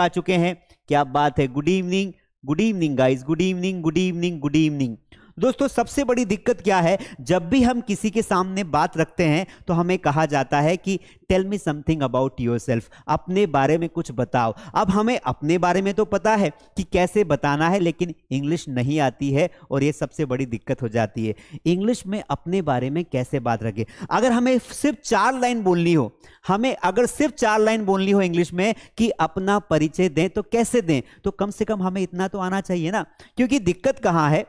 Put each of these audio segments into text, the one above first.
आ चुके हैं क्या बात है good evening good evening guys good evening good evening good evening दोस्तों सबसे बड़ी दिक्कत क्या है जब भी हम किसी के सामने बात रखते हैं तो हमें कहा जाता है कि tell me something about yourself अपने बारे में कुछ बताओ अब हमें अपने बारे में तो पता है कि कैसे बताना है लेकिन इंग्लिश नहीं आती है और ये सबसे बड़ी दिक्कत हो जाती है इंग्लिश में अपने बारे में कैसे बात रखें अगर हमें सिर्फ चार लाइन बोलनी हो हमें अगर सिर्फ चार लाइन बोलनी हो इंग्लिश में कि अपना परिचय दें तो कैसे दें तो कम से कम हमें इतना तो आना चाहिए ना क्योंकि दिक्कत कहाँ है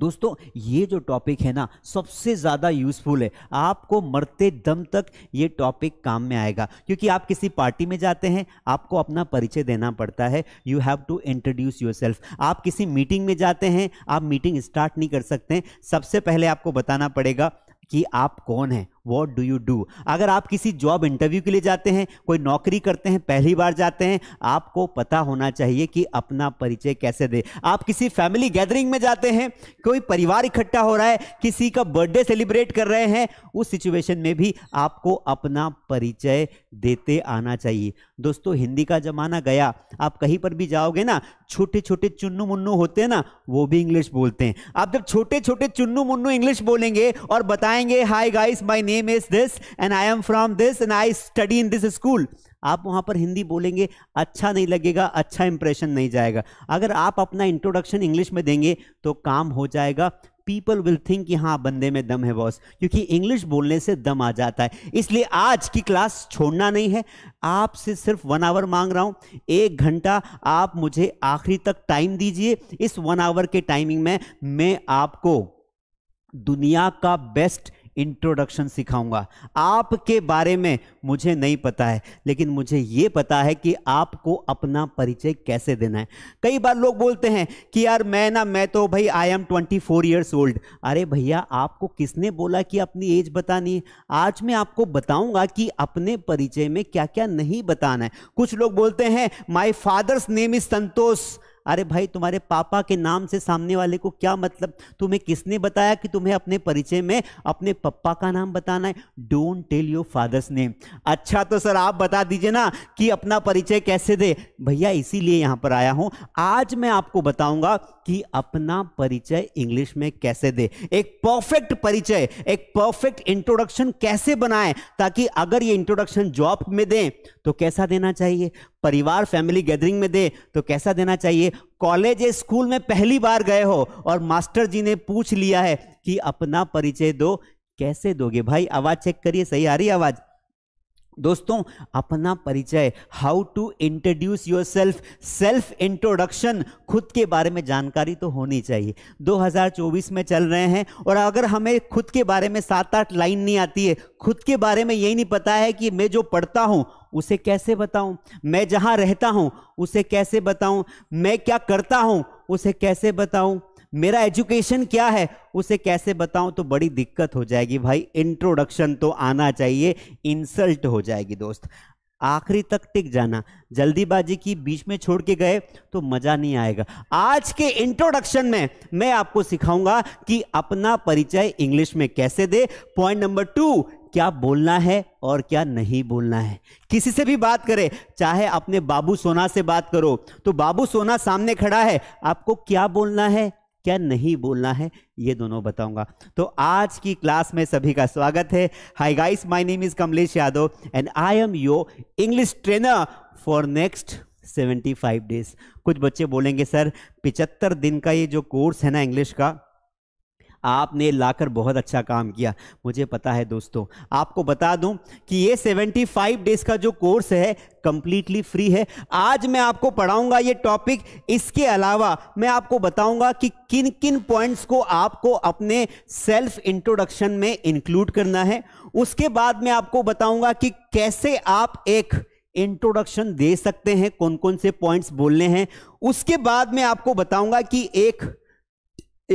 दोस्तों ये जो टॉपिक है ना सबसे ज़्यादा यूज़फुल है आपको मरते दम तक ये टॉपिक काम में आएगा क्योंकि आप किसी पार्टी में जाते हैं आपको अपना परिचय देना पड़ता है you have to introduce yourself आप किसी मीटिंग में जाते हैं आप मीटिंग स्टार्ट नहीं कर सकते सबसे पहले आपको बताना पड़ेगा कि आप कौन हैं वॉट डू यू डू अगर आप किसी जॉब इंटरव्यू के लिए जाते हैं कोई नौकरी करते हैं पहली बार जाते हैं आपको पता होना चाहिए कि अपना परिचय कैसे दे आप किसी फैमिली गैदरिंग में जाते हैं कोई परिवार इकट्ठा हो रहा है किसी का बर्थडे सेलिब्रेट कर रहे हैं उस सिचुएशन में भी आपको अपना परिचय देते आना चाहिए दोस्तों हिंदी का ज़माना गया आप कहीं पर भी जाओगे ना छोटे छोटे चुन्नू मुन्नू होते हैं ना वो भी इंग्लिश बोलते हैं आप जब छोटे छोटे चुन्नू मुन्नू इंग्लिश बोलेंगे और बताएंगे hi guys my name is this and I am from this and I study in this school आप वहां पर हिंदी बोलेंगे अच्छा नहीं लगेगा अच्छा इंप्रेशन नहीं जाएगा अगर आप अपना इंट्रोडक्शन इंग्लिश में देंगे तो काम हो जाएगा पीपल विल थिंक कि हाँ बंदे में दम है बॉस क्योंकि इंग्लिश बोलने से दम आ जाता है इसलिए आज की क्लास छोड़ना नहीं है आपसे सिर्फ वन आवर मांग रहा हूँ एक घंटा आप मुझे आखिरी तक टाइम दीजिए इस वन आवर के टाइमिंग में मैं आपको दुनिया का बेस्ट इंट्रोडक्शन सिखाऊंगा आपके बारे में मुझे नहीं पता है लेकिन मुझे ये पता है कि आपको अपना परिचय कैसे देना है कई बार लोग बोलते हैं कि यार मैं ना मैं तो भाई I am twenty four years old अरे भैया आपको किसने बोला कि अपनी एज बतानी है आज मैं आपको बताऊंगा कि अपने परिचय में क्या क्या नहीं बताना है कुछ लोग बोलते हैं my father's name is Santosh अरे भाई तुम्हारे पापा के नाम से सामने वाले को क्या मतलब तुम्हें किसने बताया कि तुम्हें अपने परिचय में अपने पप्पा का नाम बताना है don't tell your father's name अच्छा तो सर आप बता दीजिए ना कि अपना परिचय कैसे दे भैया इसीलिए यहाँ पर आया हूँ आज मैं आपको बताऊंगा कि अपना परिचय इंग्लिश में कैसे दे एक परफेक्ट परिचय एक परफेक्ट इंट्रोडक्शन कैसे बनाए ताकि अगर ये इंट्रोडक्शन जॉब में दें तो कैसा देना चाहिए परिवार फैमिली गैदरिंग में दे तो कैसा देना चाहिए कॉलेज या स्कूल में पहली बार गए हो और मास्टर जी ने पूछ लिया है कि अपना परिचय दो कैसे दोगे भाई आवाज चेक करिए सही आ रही आवाज़ दोस्तों अपना परिचय how to introduce yourself self introduction खुद के बारे में जानकारी तो होनी चाहिए 2024 में चल रहे हैं और अगर हमें खुद के बारे में सात आठ लाइन नहीं आती है खुद के बारे में यही नहीं पता है कि मैं जो पढ़ता हूँ उसे कैसे बताऊं मैं जहाँ रहता हूँ उसे कैसे बताऊं मैं क्या करता हूँ उसे कैसे बताऊं मेरा एजुकेशन क्या है उसे कैसे बताऊं तो बड़ी दिक्कत हो जाएगी भाई इंट्रोडक्शन तो आना चाहिए इंसल्ट हो जाएगी दोस्त आखिरी तक टिक जाना जल्दीबाजी की बीच में छोड़ के गए तो मज़ा नहीं आएगा आज के इंट्रोडक्शन में मैं आपको सिखाऊंगा कि अपना परिचय इंग्लिश में कैसे दे पॉइंट नंबर टू क्या बोलना है और क्या नहीं बोलना है किसी से भी बात करें चाहे अपने बाबू सोना से बात करो तो बाबू सोना सामने खड़ा है आपको क्या बोलना है क्या नहीं बोलना है ये दोनों बताऊंगा तो आज की क्लास में सभी का स्वागत है hi guys my name is Kamlesh Yadav and I am your English trainer for next 75 days कुछ बच्चे बोलेंगे सर 75 दिन का ये जो कोर्स है ना इंग्लिश का आपने लाकर बहुत अच्छा काम किया मुझे पता है दोस्तों आपको बता दूं कि ये 75 डेज का जो कोर्स है कंप्लीटली फ्री है आज मैं आपको पढ़ाऊंगा ये टॉपिक इसके अलावा मैं आपको बताऊंगा कि किन किन पॉइंट्स को आपको अपने सेल्फ इंट्रोडक्शन में इंक्लूड करना है उसके बाद मैं आपको बताऊंगा कि कैसे आप एक इंट्रोडक्शन दे सकते हैं कौन कौन से पॉइंट्स बोलने हैं उसके बाद मैं आपको बताऊंगा कि एक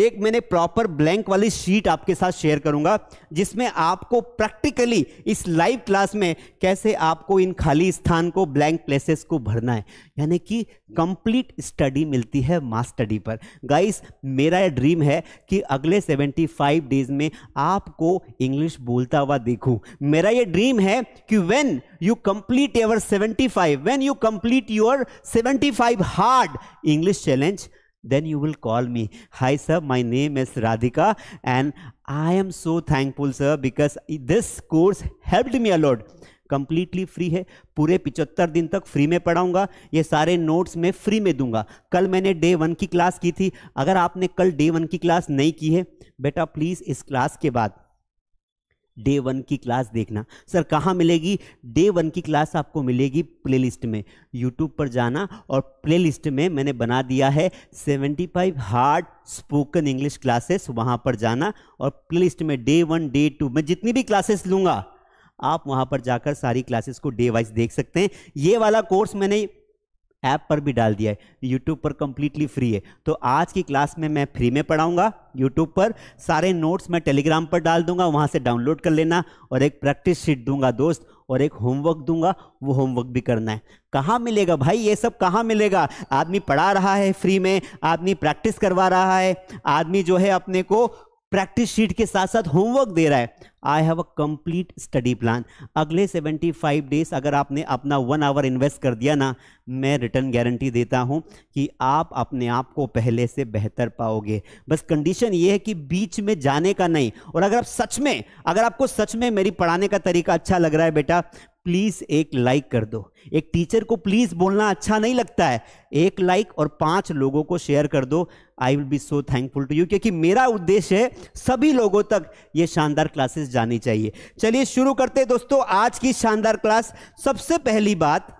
एक मैंने प्रॉपर ब्लैंक वाली शीट आपके साथ शेयर करूंगा जिसमें आपको प्रैक्टिकली इस लाइव क्लास में कैसे आपको इन खाली स्थान को ब्लैंक प्लेसेस को भरना है यानी कि कंप्लीट स्टडी मिलती है मास स्टडी पर गाइस मेरा यह ड्रीम है कि अगले 75 डेज में आपको इंग्लिश बोलता हुआ देखूं मेरा यह ड्रीम है कि when you complete your seventy five you complete your seventy hard English challenge then you will call me hi sir my name is radhika and i am so thankful sir because this course helped me a lot completely free है पूरे पिचहत्तर दिन तक free में पढ़ाऊंगा ये सारे notes मैं फ्री में दूंगा कल मैंने डे वन की क्लास की थी अगर आपने कल डे वन की क्लास नहीं की है बेटा प्लीज़ इस क्लास के बाद डे वन की क्लास देखना सर कहाँ मिलेगी डे वन की क्लास आपको मिलेगी प्लेलिस्ट में यूट्यूब पर जाना और प्लेलिस्ट में मैंने बना दिया है 75 हार्ड स्पोकन इंग्लिश क्लासेस वहाँ पर जाना और प्लेलिस्ट में डे वन डे टू मैं जितनी भी क्लासेस लूँगा आप वहाँ पर जाकर सारी क्लासेस को डे वाइज देख सकते हैं ये वाला कोर्स मैंने ऐप पर भी डाल दिया है यूट्यूब पर कंप्लीटली फ्री है तो आज की क्लास में मैं फ्री में पढ़ाऊंगा यूट्यूब पर सारे नोट्स मैं टेलीग्राम पर डाल दूंगा वहाँ से डाउनलोड कर लेना और एक प्रैक्टिस शीट दूंगा दोस्त और एक होमवर्क दूंगा वो होमवर्क भी करना है कहाँ मिलेगा भाई ये सब कहाँ मिलेगा आदमी पढ़ा रहा है फ्री में आदमी प्रैक्टिस करवा रहा है आदमी जो है अपने को प्रैक्टिस शीट के साथ साथ होमवर्क दे रहा है I have a complete study plan अगले 75 डेज अगर आपने अपना वन आवर इन्वेस्ट कर दिया ना मैं रिटर्न गारंटी देता हूं कि आप अपने आप को पहले से बेहतर पाओगे बस कंडीशन ये है कि बीच में जाने का नहीं और अगर आप सच में अगर आपको सच में मेरी पढ़ाने का तरीका अच्छा लग रहा है बेटा प्लीज़ एक लाइक कर दो एक टीचर को प्लीज़ बोलना अच्छा नहीं लगता है एक लाइक और पांच लोगों को शेयर कर दो I will be so thankful to you क्योंकि मेरा उद्देश्य है सभी लोगों तक ये शानदार क्लासेस जानी चाहिए चलिए शुरू करते हैं दोस्तों आज की शानदार क्लास सबसे पहली बात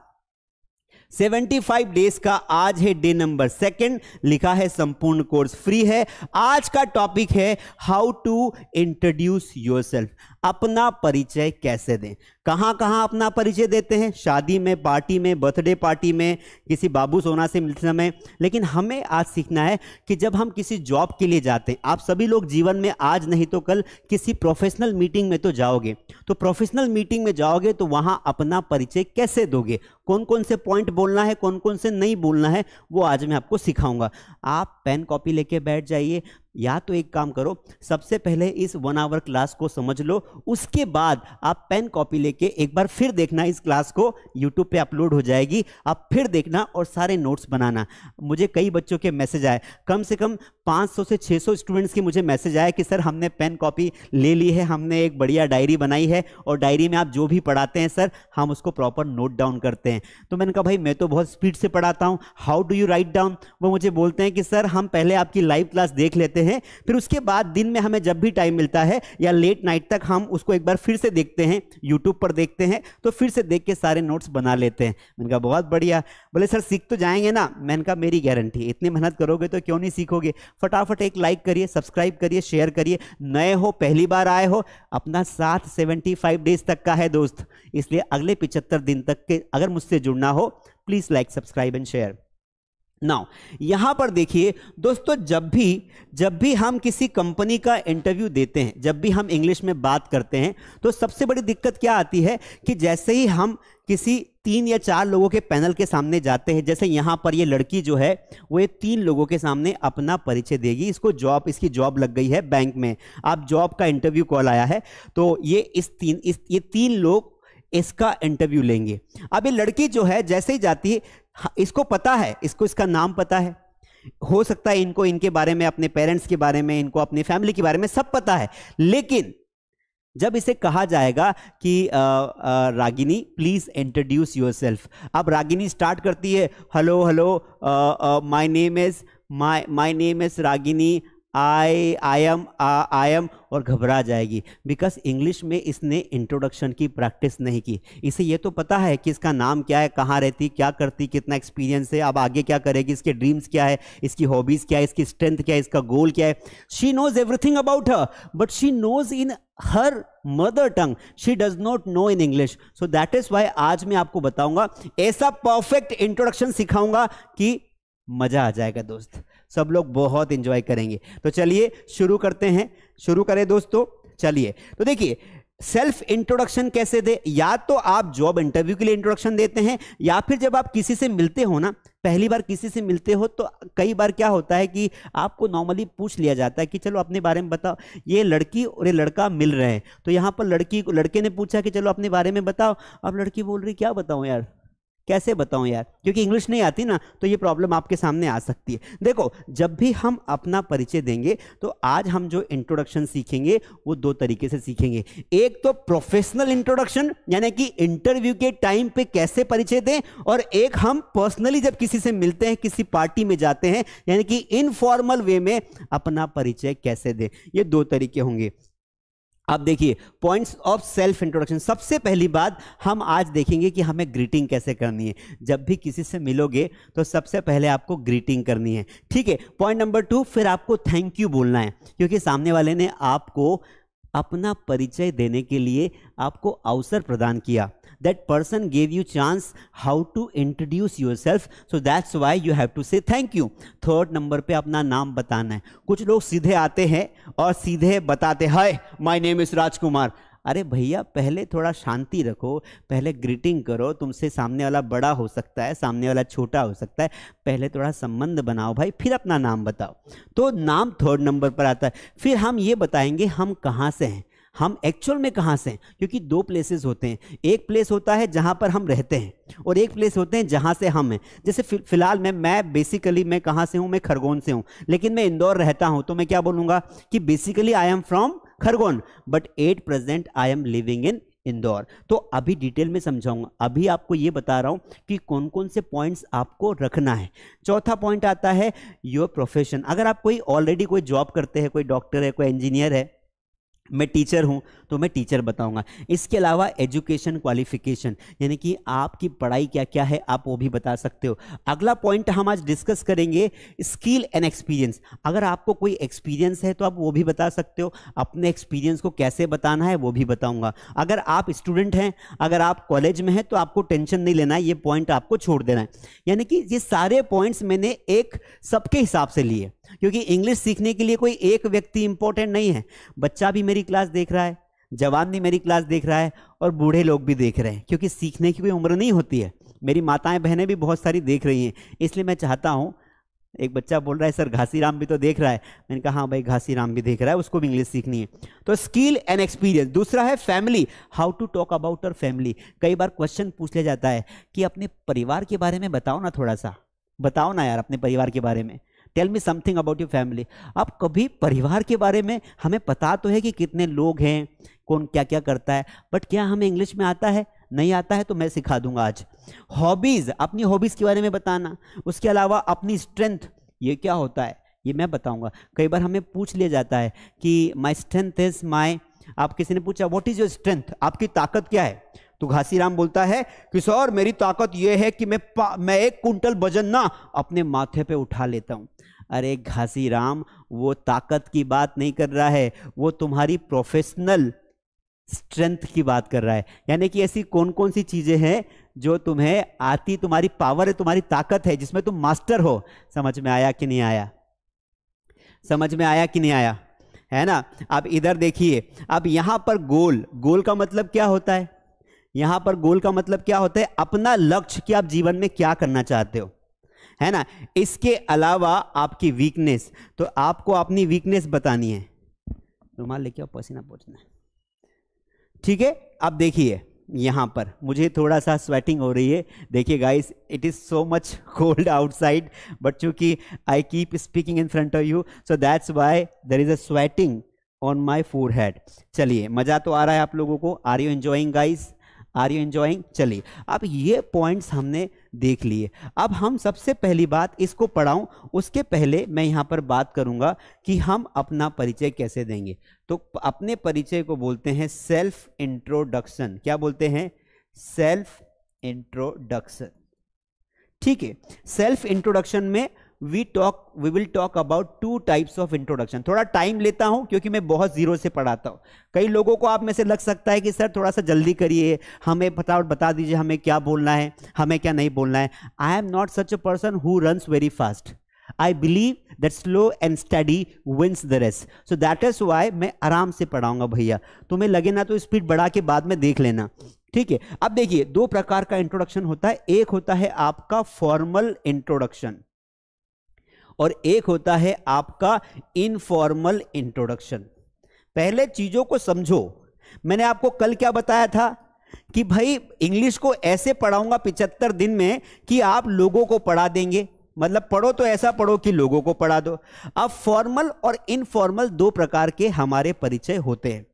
75 डेज का आज है डे नंबर सेकंड लिखा है संपूर्ण कोर्स फ्री है आज का टॉपिक है how to introduce yourself अपना परिचय कैसे दें कहाँ कहाँ अपना परिचय देते हैं शादी में पार्टी में बर्थडे पार्टी में किसी बाबू सोना से मिलते समय लेकिन हमें आज सीखना है कि जब हम किसी जॉब के लिए जाते हैं आप सभी लोग जीवन में आज नहीं तो कल किसी प्रोफेशनल मीटिंग में तो जाओगे तो प्रोफेशनल मीटिंग में जाओगे तो वहाँ अपना परिचय कैसे दोगे कौन कौन से पॉइंट बोलना है कौन कौन से नहीं बोलना है वो आज मैं आपको सिखाऊंगा आप पेन कॉपी लेके बैठ जाइए या तो एक काम करो सबसे पहले इस वन आवर क्लास को समझ लो उसके बाद आप पेन कॉपी लेके एक बार फिर देखना इस क्लास को यूट्यूब पे अपलोड हो जाएगी आप फिर देखना और सारे नोट्स बनाना मुझे कई बच्चों के मैसेज आए कम से कम 500 से 600 स्टूडेंट्स की मुझे मैसेज आया कि सर हमने पेन कॉपी ले ली है हमने एक बढ़िया डायरी बनाई है और डायरी में आप जो भी पढ़ाते हैं सर हम उसको प्रॉपर नोट डाउन करते हैं तो मैंने कहा भाई मैं तो बहुत स्पीड से पढ़ाता हूँ how do you write down वो मुझे बोलते हैं कि सर हम पहले आपकी लाइव क्लास देख लेते हैं हैं फिर उसके बाद दिन में हमें जब भी टाइम मिलता है या लेट नाइट तक हम उसको एक बार फिर से देखते हैं यूट्यूब पर देखते हैं तो फिर से देख के सारे नोट्स बना लेते हैं मैंने कहा बहुत बढ़िया बोले सर सीख तो जाएंगे ना मैंने कहा मेरी गारंटी इतनी मेहनत करोगे तो क्यों नहीं सीखोगे फटाफट एक लाइक करिए सब्सक्राइब करिए शेयर करिए नए हो पहली बार आए हो अपना साथ सेवेंटी डेज तक का है दोस्त इसलिए अगले पिचहत्तर दिन तक के अगर मुझसे जुड़ना हो please like subscribe and share now यहां पर देखिए दोस्तों जब भी जब भी हम किसी कंपनी का इंटरव्यू देते हैं जब भी हम इंग्लिश में बात करते हैं तो सबसे बड़ी दिक्कत क्या आती है कि जैसे ही हम किसी तीन या चार लोगों के पैनल के सामने जाते हैं जैसे यहाँ पर ये लड़की जो है वो ये तीन लोगों के सामने अपना परिचय देगी इसको जॉब इसकी जॉब लग गई है बैंक में आप जॉब का इंटरव्यू कॉल आया है तो ये इस तीन इस ये तीन लोग इसका इंटरव्यू लेंगे अब ये लड़की जो है जैसे ही जाती है हाँ, इसको पता है इसको इसका नाम पता है हो सकता है इनको इनके बारे में अपने पेरेंट्स के बारे में इनको अपनी फैमिली के बारे में सब पता है लेकिन जब इसे कहा जाएगा कि आ, आ, रागिनी प्लीज इंट्रोड्यूस योरसेल्फ अब रागिनी स्टार्ट करती है hello hello my name is my my name is Ragini I I am I am और घबरा जाएगी बिकॉज इंग्लिश में इसने इंट्रोडक्शन की प्रैक्टिस नहीं की इसे ये तो पता है कि इसका नाम क्या है कहाँ रहती क्या करती कितना एक्सपीरियंस है अब आगे क्या करेगी इसके ड्रीम्स क्या है इसकी हॉबीज़ क्या है इसकी स्ट्रेंथ क्या है इसका गोल क्या है she knows everything about her but she knows in her mother tongue she does not know in English so that is why आज मैं आपको बताऊंगा ऐसा परफेक्ट इंट्रोडक्शन सिखाऊंगा कि मज़ा आ जाएगा दोस्त सब लोग बहुत इंजॉय करेंगे तो चलिए शुरू करते हैं शुरू करें दोस्तों चलिए तो देखिए सेल्फ इंट्रोडक्शन कैसे दे या तो आप जॉब इंटरव्यू के लिए इंट्रोडक्शन देते हैं या फिर जब आप किसी से मिलते हो ना पहली बार किसी से मिलते हो तो कई बार क्या होता है कि आपको नॉर्मली पूछ लिया जाता है कि चलो अपने बारे में बताओ ये लड़की और ये लड़का मिल रहे हैं तो यहाँ पर लड़की लड़के ने पूछा कि चलो अपने बारे में बताओ अब लड़की बोल रही क्या बताऊँ यार कैसे बताऊं यार क्योंकि इंग्लिश नहीं आती ना तो ये प्रॉब्लम आपके सामने आ सकती है देखो जब भी हम अपना परिचय देंगे तो आज हम जो इंट्रोडक्शन सीखेंगे वो दो तरीके से सीखेंगे एक तो प्रोफेशनल इंट्रोडक्शन यानी कि इंटरव्यू के टाइम पे कैसे परिचय दें और एक हम पर्सनली जब किसी से मिलते हैं किसी पार्टी में जाते हैं यानी कि इनफॉर्मल वे में अपना परिचय कैसे दें ये दो तरीके होंगे अब देखिए पॉइंट्स ऑफ सेल्फ इंट्रोडक्शन सबसे पहली बात हम आज देखेंगे कि हमें ग्रीटिंग कैसे करनी है जब भी किसी से मिलोगे तो सबसे पहले आपको ग्रीटिंग करनी है ठीक है पॉइंट नंबर टू फिर आपको थैंक यू बोलना है क्योंकि सामने वाले ने आपको अपना परिचय देने के लिए आपको अवसर प्रदान किया that person gave you chance how to introduce yourself so that's why you have to say thank you third number पर अपना नाम बताना है कुछ लोग सीधे आते हैं और सीधे बताते हाय माई नेम इज राजकुमार अरे भैया पहले थोड़ा शांति रखो पहले ग्रीटिंग करो तुमसे सामने वाला बड़ा हो सकता है सामने वाला छोटा हो सकता है पहले थोड़ा संबंध बनाओ भाई फिर अपना नाम बताओ तो नाम थर्ड नंबर पर आता है फिर हम ये बताएंगे हम कहाँ से हैं हम एक्चुअल में कहाँ से हैं क्योंकि दो प्लेसेस होते हैं एक प्लेस होता है जहाँ पर हम रहते हैं और एक प्लेस होते हैं जहाँ से हम हैं जैसे फिलहाल मैं मैं बेसिकली मैं कहाँ से हूँ मैं खरगोन से हूँ लेकिन मैं इंदौर रहता हूँ तो मैं क्या बोलूँगा कि basically I am from Khargone but at present I am living in Indore तो अभी डिटेल में समझाऊंगा अभी आपको ये बता रहा हूँ कि कौन कौन से पॉइंट्स आपको रखना है चौथा पॉइंट आता है योर प्रोफेशन अगर आप कोई ऑलरेडी कोई जॉब करते हैं कोई डॉक्टर है कोई इंजीनियर है मैं टीचर हूँ तो मैं टीचर बताऊँगा इसके अलावा एजुकेशन क्वालिफिकेशन यानी कि आपकी पढ़ाई क्या क्या है आप वो भी बता सकते हो अगला पॉइंट हम आज डिस्कस करेंगे स्किल एंड एक्सपीरियंस अगर आपको कोई एक्सपीरियंस है तो आप वो भी बता सकते हो अपने एक्सपीरियंस को कैसे बताना है वो भी बताऊँगा अगर आप स्टूडेंट हैं अगर आप कॉलेज में हैं तो आपको टेंशन नहीं लेना है ये पॉइंट आपको छोड़ देना है यानी कि ये सारे पॉइंट्स मैंने एक सबके हिसाब से लिए क्योंकि इंग्लिश सीखने के लिए कोई एक व्यक्ति इंपॉर्टेंट नहीं है बच्चा भी मेरी क्लास देख रहा है जवान भी मेरी क्लास देख रहा है और बूढ़े लोग भी देख रहे हैं क्योंकि सीखने की कोई उम्र नहीं होती है मेरी माताएं बहनें भी बहुत सारी देख रही हैं इसलिए मैं चाहता हूं एक बच्चा बोल रहा है सर घासी राम भी तो देख रहा है मैंने कहा हाँ भाई घासी राम भी देख रहा है उसको भी इंग्लिश सीखनी है तो स्किल एंड एक्सपीरियंस दूसरा है family how to talk about our family कई बार क्वेश्चन पूछ लिया जाता है कि अपने परिवार के बारे में बताओ ना थोड़ा सा बताओ ना यार अपने परिवार के बारे में tell me something about your family आप कभी परिवार के बारे में हमें पता तो है कि कितने लोग हैं कौन क्या क्या करता है बट क्या हमें इंग्लिश में आता है नहीं आता है तो मैं सिखा दूंगा आज हॉबीज़ अपनी हॉबीज़ के बारे में बताना उसके अलावा अपनी स्ट्रेंथ ये क्या होता है ये मैं बताऊंगा कई बार हमें पूछ लिया जाता है कि माई स्ट्रेंथ इज़ माई आप किसी ने पूछा वॉट इज़ योर स्ट्रेंथ आपकी ताकत क्या है तो घासीराम बोलता है कि मेरी ताकत यह है कि मैं मैं एक कुंटल वजन ना अपने माथे पे उठा लेता हूँ अरे घासीराम वो ताकत की बात नहीं कर रहा है वो तुम्हारी प्रोफेशनल स्ट्रेंथ की बात कर रहा है यानी कि ऐसी कौन कौन सी चीज़ें हैं जो तुम्हें आती तुम्हारी पावर है तुम्हारी ताकत है जिसमें तुम मास्टर हो समझ में आया कि नहीं आया समझ में आया कि नहीं आया है ना अब इधर देखिए अब यहाँ पर गोल गोल का मतलब क्या होता है यहां पर गोल का मतलब क्या होता है अपना लक्ष्य कि आप जीवन में क्या करना चाहते हो है ना इसके अलावा आपकी वीकनेस तो आपको अपनी वीकनेस बतानी है रुमाल लेके आओ पसीना पहुंचना है ठीक है आप देखिए यहां पर मुझे थोड़ा सा स्वेटिंग हो रही है देखिए guys it is so much cold outside but चूंकि I keep speaking in front of you so that's why there is a sweating on my fore चलिए मज़ा तो आ रहा है आप लोगों को are you enjoying guys are you enjoying चलिए अब ये पॉइंट्स हमने देख लिए अब हम सबसे पहली बात इसको पढ़ाऊं उसके पहले मैं यहाँ पर बात करूँगा कि हम अपना परिचय कैसे देंगे तो अपने परिचय को बोलते हैं सेल्फ इंट्रोडक्शन क्या बोलते हैं सेल्फ इंट्रोडक्शन ठीक है सेल्फ इंट्रोडक्शन में we talk we will talk about two types of introduction थोड़ा टाइम लेता हूं क्योंकि मैं बहुत जीरो से पढ़ाता हूं कई लोगों को आप में से लग सकता है कि सर थोड़ा सा जल्दी करिए हमें फटाफट बता दीजिए हमें क्या बोलना है हमें क्या नहीं बोलना है I am not such a person who runs very fast I believe that slow and study wins the rest so that is why मैं आराम से पढ़ाऊंगा भैया तुम्हें लगे ना तो स्पीड बढ़ा के बाद में देख लेना ठीक है अब देखिए दो प्रकार का इंट्रोडक्शन होता है एक होता है आपका फॉर्मल इंट्रोडक्शन और एक होता है आपका इनफॉर्मल इंट्रोडक्शन पहले चीज़ों को समझो मैंने आपको कल क्या बताया था कि भाई इंग्लिश को ऐसे पढ़ाऊंगा पिचहत्तर दिन में कि आप लोगों को पढ़ा देंगे मतलब पढ़ो तो ऐसा पढ़ो कि लोगों को पढ़ा दो अब फॉर्मल और इनफॉर्मल दो प्रकार के हमारे परिचय होते हैं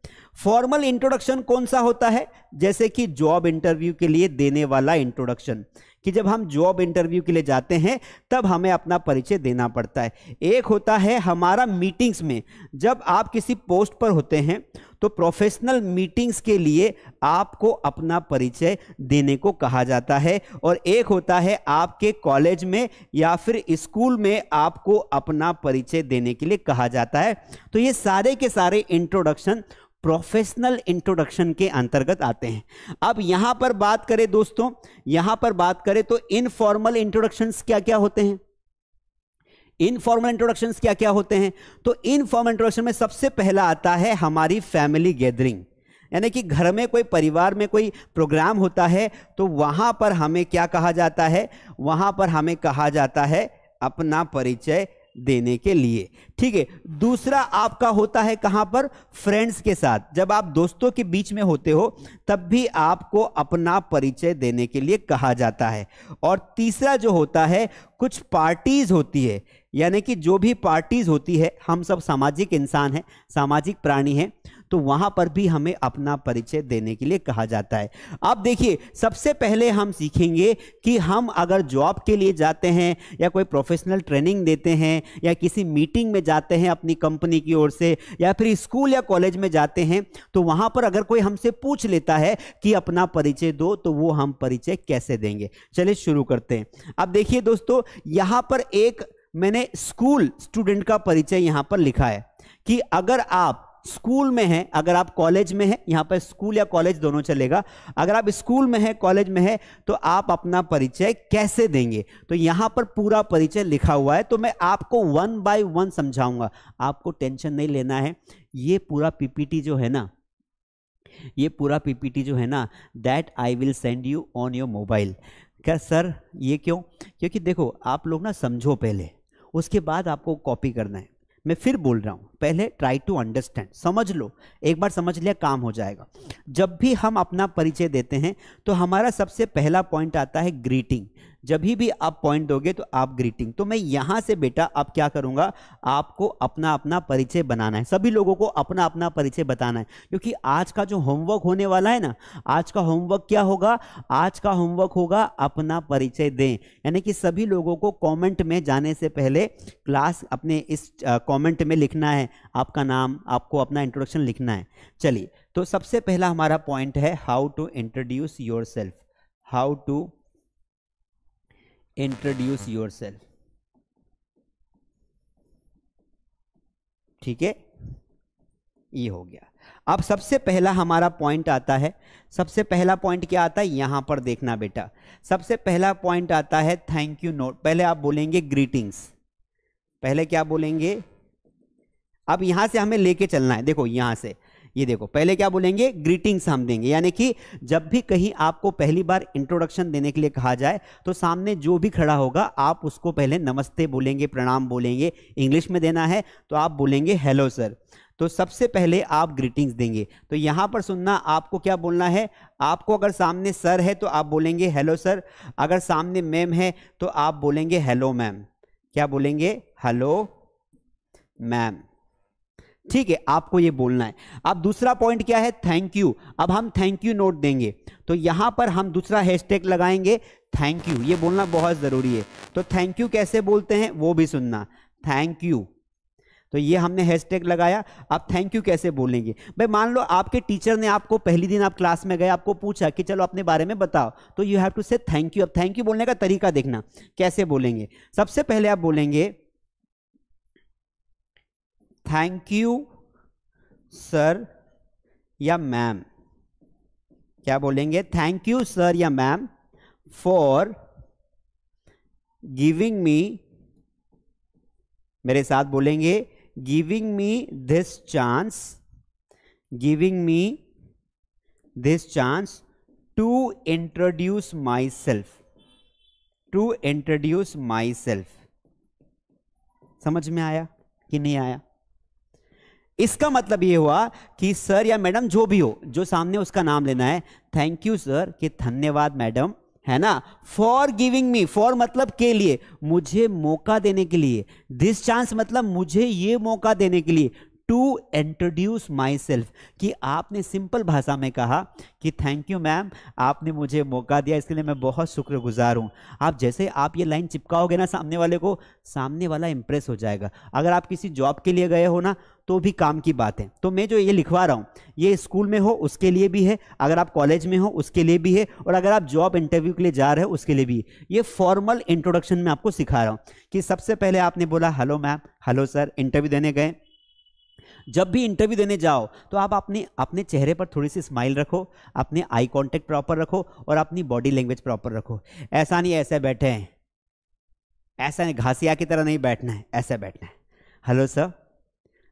फॉर्मल इंट्रोडक्शन कौन सा होता है जैसे कि जॉब इंटरव्यू के लिए देने वाला इंट्रोडक्शन कि जब हम जॉब इंटरव्यू के लिए जाते हैं तब हमें अपना परिचय देना पड़ता है एक होता है हमारा मीटिंग्स में जब आप किसी पोस्ट पर होते हैं तो प्रोफेशनल मीटिंग्स के लिए आपको अपना परिचय देने को कहा जाता है और एक होता है आपके कॉलेज में या फिर स्कूल में आपको अपना परिचय देने के लिए कहा जाता है तो ये सारे के सारे इंट्रोडक्शन प्रोफेशनल इंट्रोडक्शन के अंतर्गत आते हैं अब यहां पर बात करें दोस्तों यहां पर बात करें तो इनफॉर्मल इंट्रोडक्शन क्या क्या होते हैं इनफॉर्मल इंट्रोडक्शन क्या क्या होते हैं तो इनफॉर्मल इंट्रोडक्शन में सबसे पहला आता है हमारी फैमिली गैदरिंग यानी कि घर में कोई परिवार में कोई प्रोग्राम होता है तो वहां पर हमें क्या कहा जाता है वहां पर हमें कहा जाता है अपना परिचय देने के लिए ठीक है दूसरा आपका होता है कहाँ पर फ्रेंड्स के साथ जब आप दोस्तों के बीच में होते हो तब भी आपको अपना परिचय देने के लिए कहा जाता है और तीसरा जो होता है कुछ पार्टीज होती है यानी कि जो भी पार्टीज होती है हम सब सामाजिक इंसान हैं सामाजिक प्राणी हैं तो वहां पर भी हमें अपना परिचय देने के लिए कहा जाता है अब देखिए सबसे पहले हम सीखेंगे कि हम अगर जॉब के लिए जाते हैं या कोई प्रोफेशनल ट्रेनिंग देते हैं या किसी मीटिंग में जाते हैं अपनी कंपनी की ओर से या फिर स्कूल या कॉलेज में जाते हैं तो वहां पर अगर कोई हमसे पूछ लेता है कि अपना परिचय दो तो वो हम परिचय कैसे देंगे चलिए शुरू करते हैं अब देखिए दोस्तों यहां पर एक मैंने स्कूल स्टूडेंट का परिचय यहां पर लिखा है कि अगर आप स्कूल में हैं अगर आप कॉलेज में हैं यहाँ पर स्कूल या कॉलेज दोनों चलेगा अगर आप स्कूल में हैं कॉलेज में हैं तो आप अपना परिचय कैसे देंगे तो यहाँ पर पूरा परिचय लिखा हुआ है तो मैं आपको वन बाय वन समझाऊंगा आपको टेंशन नहीं लेना है ये पूरा पीपीटी जो है ना ये पूरा पीपीटी जो है ना that I will send you on your mobile क्या सर ये क्यों क्योंकि देखो आप लोग ना समझो पहले उसके बाद आपको कॉपी करना है मैं फिर बोल रहा हूँ पहले ट्राई टू अंडरस्टैंड समझ लो एक बार समझ लिया काम हो जाएगा जब भी हम अपना परिचय देते हैं तो हमारा सबसे पहला पॉइंट आता है ग्रीटिंग जब भी आप पॉइंट दोगे तो आप ग्रीटिंग तो मैं यहां से बेटा अब क्या करूंगा आपको अपना अपना परिचय बनाना है सभी लोगों को अपना अपना परिचय बताना है क्योंकि आज का जो होमवर्क होने वाला है ना आज का होमवर्क क्या होगा आज का होमवर्क होगा अपना परिचय दें यानी कि सभी लोगों को कॉमेंट में जाने से पहले क्लास अपने इस कॉमेंट में लिखना है आपका नाम आपको अपना इंट्रोडक्शन लिखना है चलिए तो सबसे पहला हमारा पॉइंट है how to introduce yourself how to introduce yourself ठीक है ये हो गया अब सबसे पहला हमारा पॉइंट आता है सबसे पहला पॉइंट क्या आता है यहां पर देखना बेटा सबसे पहला पॉइंट आता है थैंक यू नोट पहले आप बोलेंगे ग्रीटिंग्स पहले क्या बोलेंगे अब यहाँ से हमें लेके चलना है देखो यहां से ये देखो पहले क्या बोलेंगे ग्रीटिंग्स हम देंगे यानी कि जब भी कहीं आपको पहली बार इंट्रोडक्शन देने के लिए कहा जाए तो सामने जो भी खड़ा होगा आप उसको पहले नमस्ते बोलेंगे प्रणाम बोलेंगे इंग्लिश में देना है तो आप बोलेंगे हेलो सर तो सबसे पहले आप ग्रीटिंग्स देंगे तो यहाँ पर सुनना आपको क्या बोलना है आपको अगर सामने सर है तो आप बोलेंगे हेलो सर अगर सामने मैम है तो आप बोलेंगे हेलो मैम क्या बोलेंगे हेलो मैम ठीक है आपको ये बोलना है अब दूसरा पॉइंट क्या है थैंक यू अब हम थैंक यू नोट देंगे तो यहां पर हम दूसरा हैशटैग लगाएंगे थैंक यू ये बोलना बहुत ज़रूरी है तो थैंक यू कैसे बोलते हैं वो भी सुनना थैंक यू तो ये हमने हैशटैग लगाया आप थैंक यू कैसे बोलेंगे भाई मान लो आपके टीचर ने आपको पहली दिन आप क्लास में गए आपको पूछा कि चलो अपने बारे में बताओ तो you have to say thank you अब थैंक यू बोलने का तरीका देखना कैसे बोलेंगे सबसे पहले आप बोलेंगे थैंक यू सर या मैम क्या बोलेंगे थैंक यू सर या मैम फॉर गिविंग मी मेरे साथ बोलेंगे giving me this chance giving me this chance to introduce myself to introduce myself समझ में आया कि नहीं आया इसका मतलब ये हुआ कि सर या मैडम जो भी हो जो सामने उसका नाम लेना है थैंक यू सर कि धन्यवाद मैडम है ना फॉर गिविंग मी फॉर मतलब के लिए मुझे मौका देने के लिए दिस चांस मतलब मुझे ये मौका देने के लिए टू इंट्रोड्यूस माई सेल्फ कि आपने सिंपल भाषा में कहा कि थैंक यू मैम आपने मुझे मौका दिया इसके लिए मैं बहुत शुक्रगुजार हूँ आप जैसे आप ये लाइन चिपकाओगे ना सामने वाले को सामने वाला इम्प्रेस हो जाएगा अगर आप किसी जॉब के लिए गए हो ना तो भी काम की बात है तो मैं जो ये लिखवा रहा हूँ ये स्कूल में हो उसके लिए भी है अगर आप कॉलेज में हो उसके लिए भी है और अगर आप जॉब इंटरव्यू के लिए जा रहे हो उसके लिए भी ये फॉर्मल इंट्रोडक्शन में आपको सिखा रहा हूँ कि सबसे पहले आपने बोला hello ma'am hello sir interview देने गए जब भी इंटरव्यू देने जाओ तो आप अपने अपने चेहरे पर थोड़ी सी स्माइल रखो अपने आई कांटेक्ट प्रॉपर रखो और अपनी बॉडी लैंग्वेज प्रॉपर रखो ऐसा नहीं ऐसे बैठे हैं ऐसा नहीं घासिया की तरह नहीं बैठना है ऐसे बैठना है हेलो सर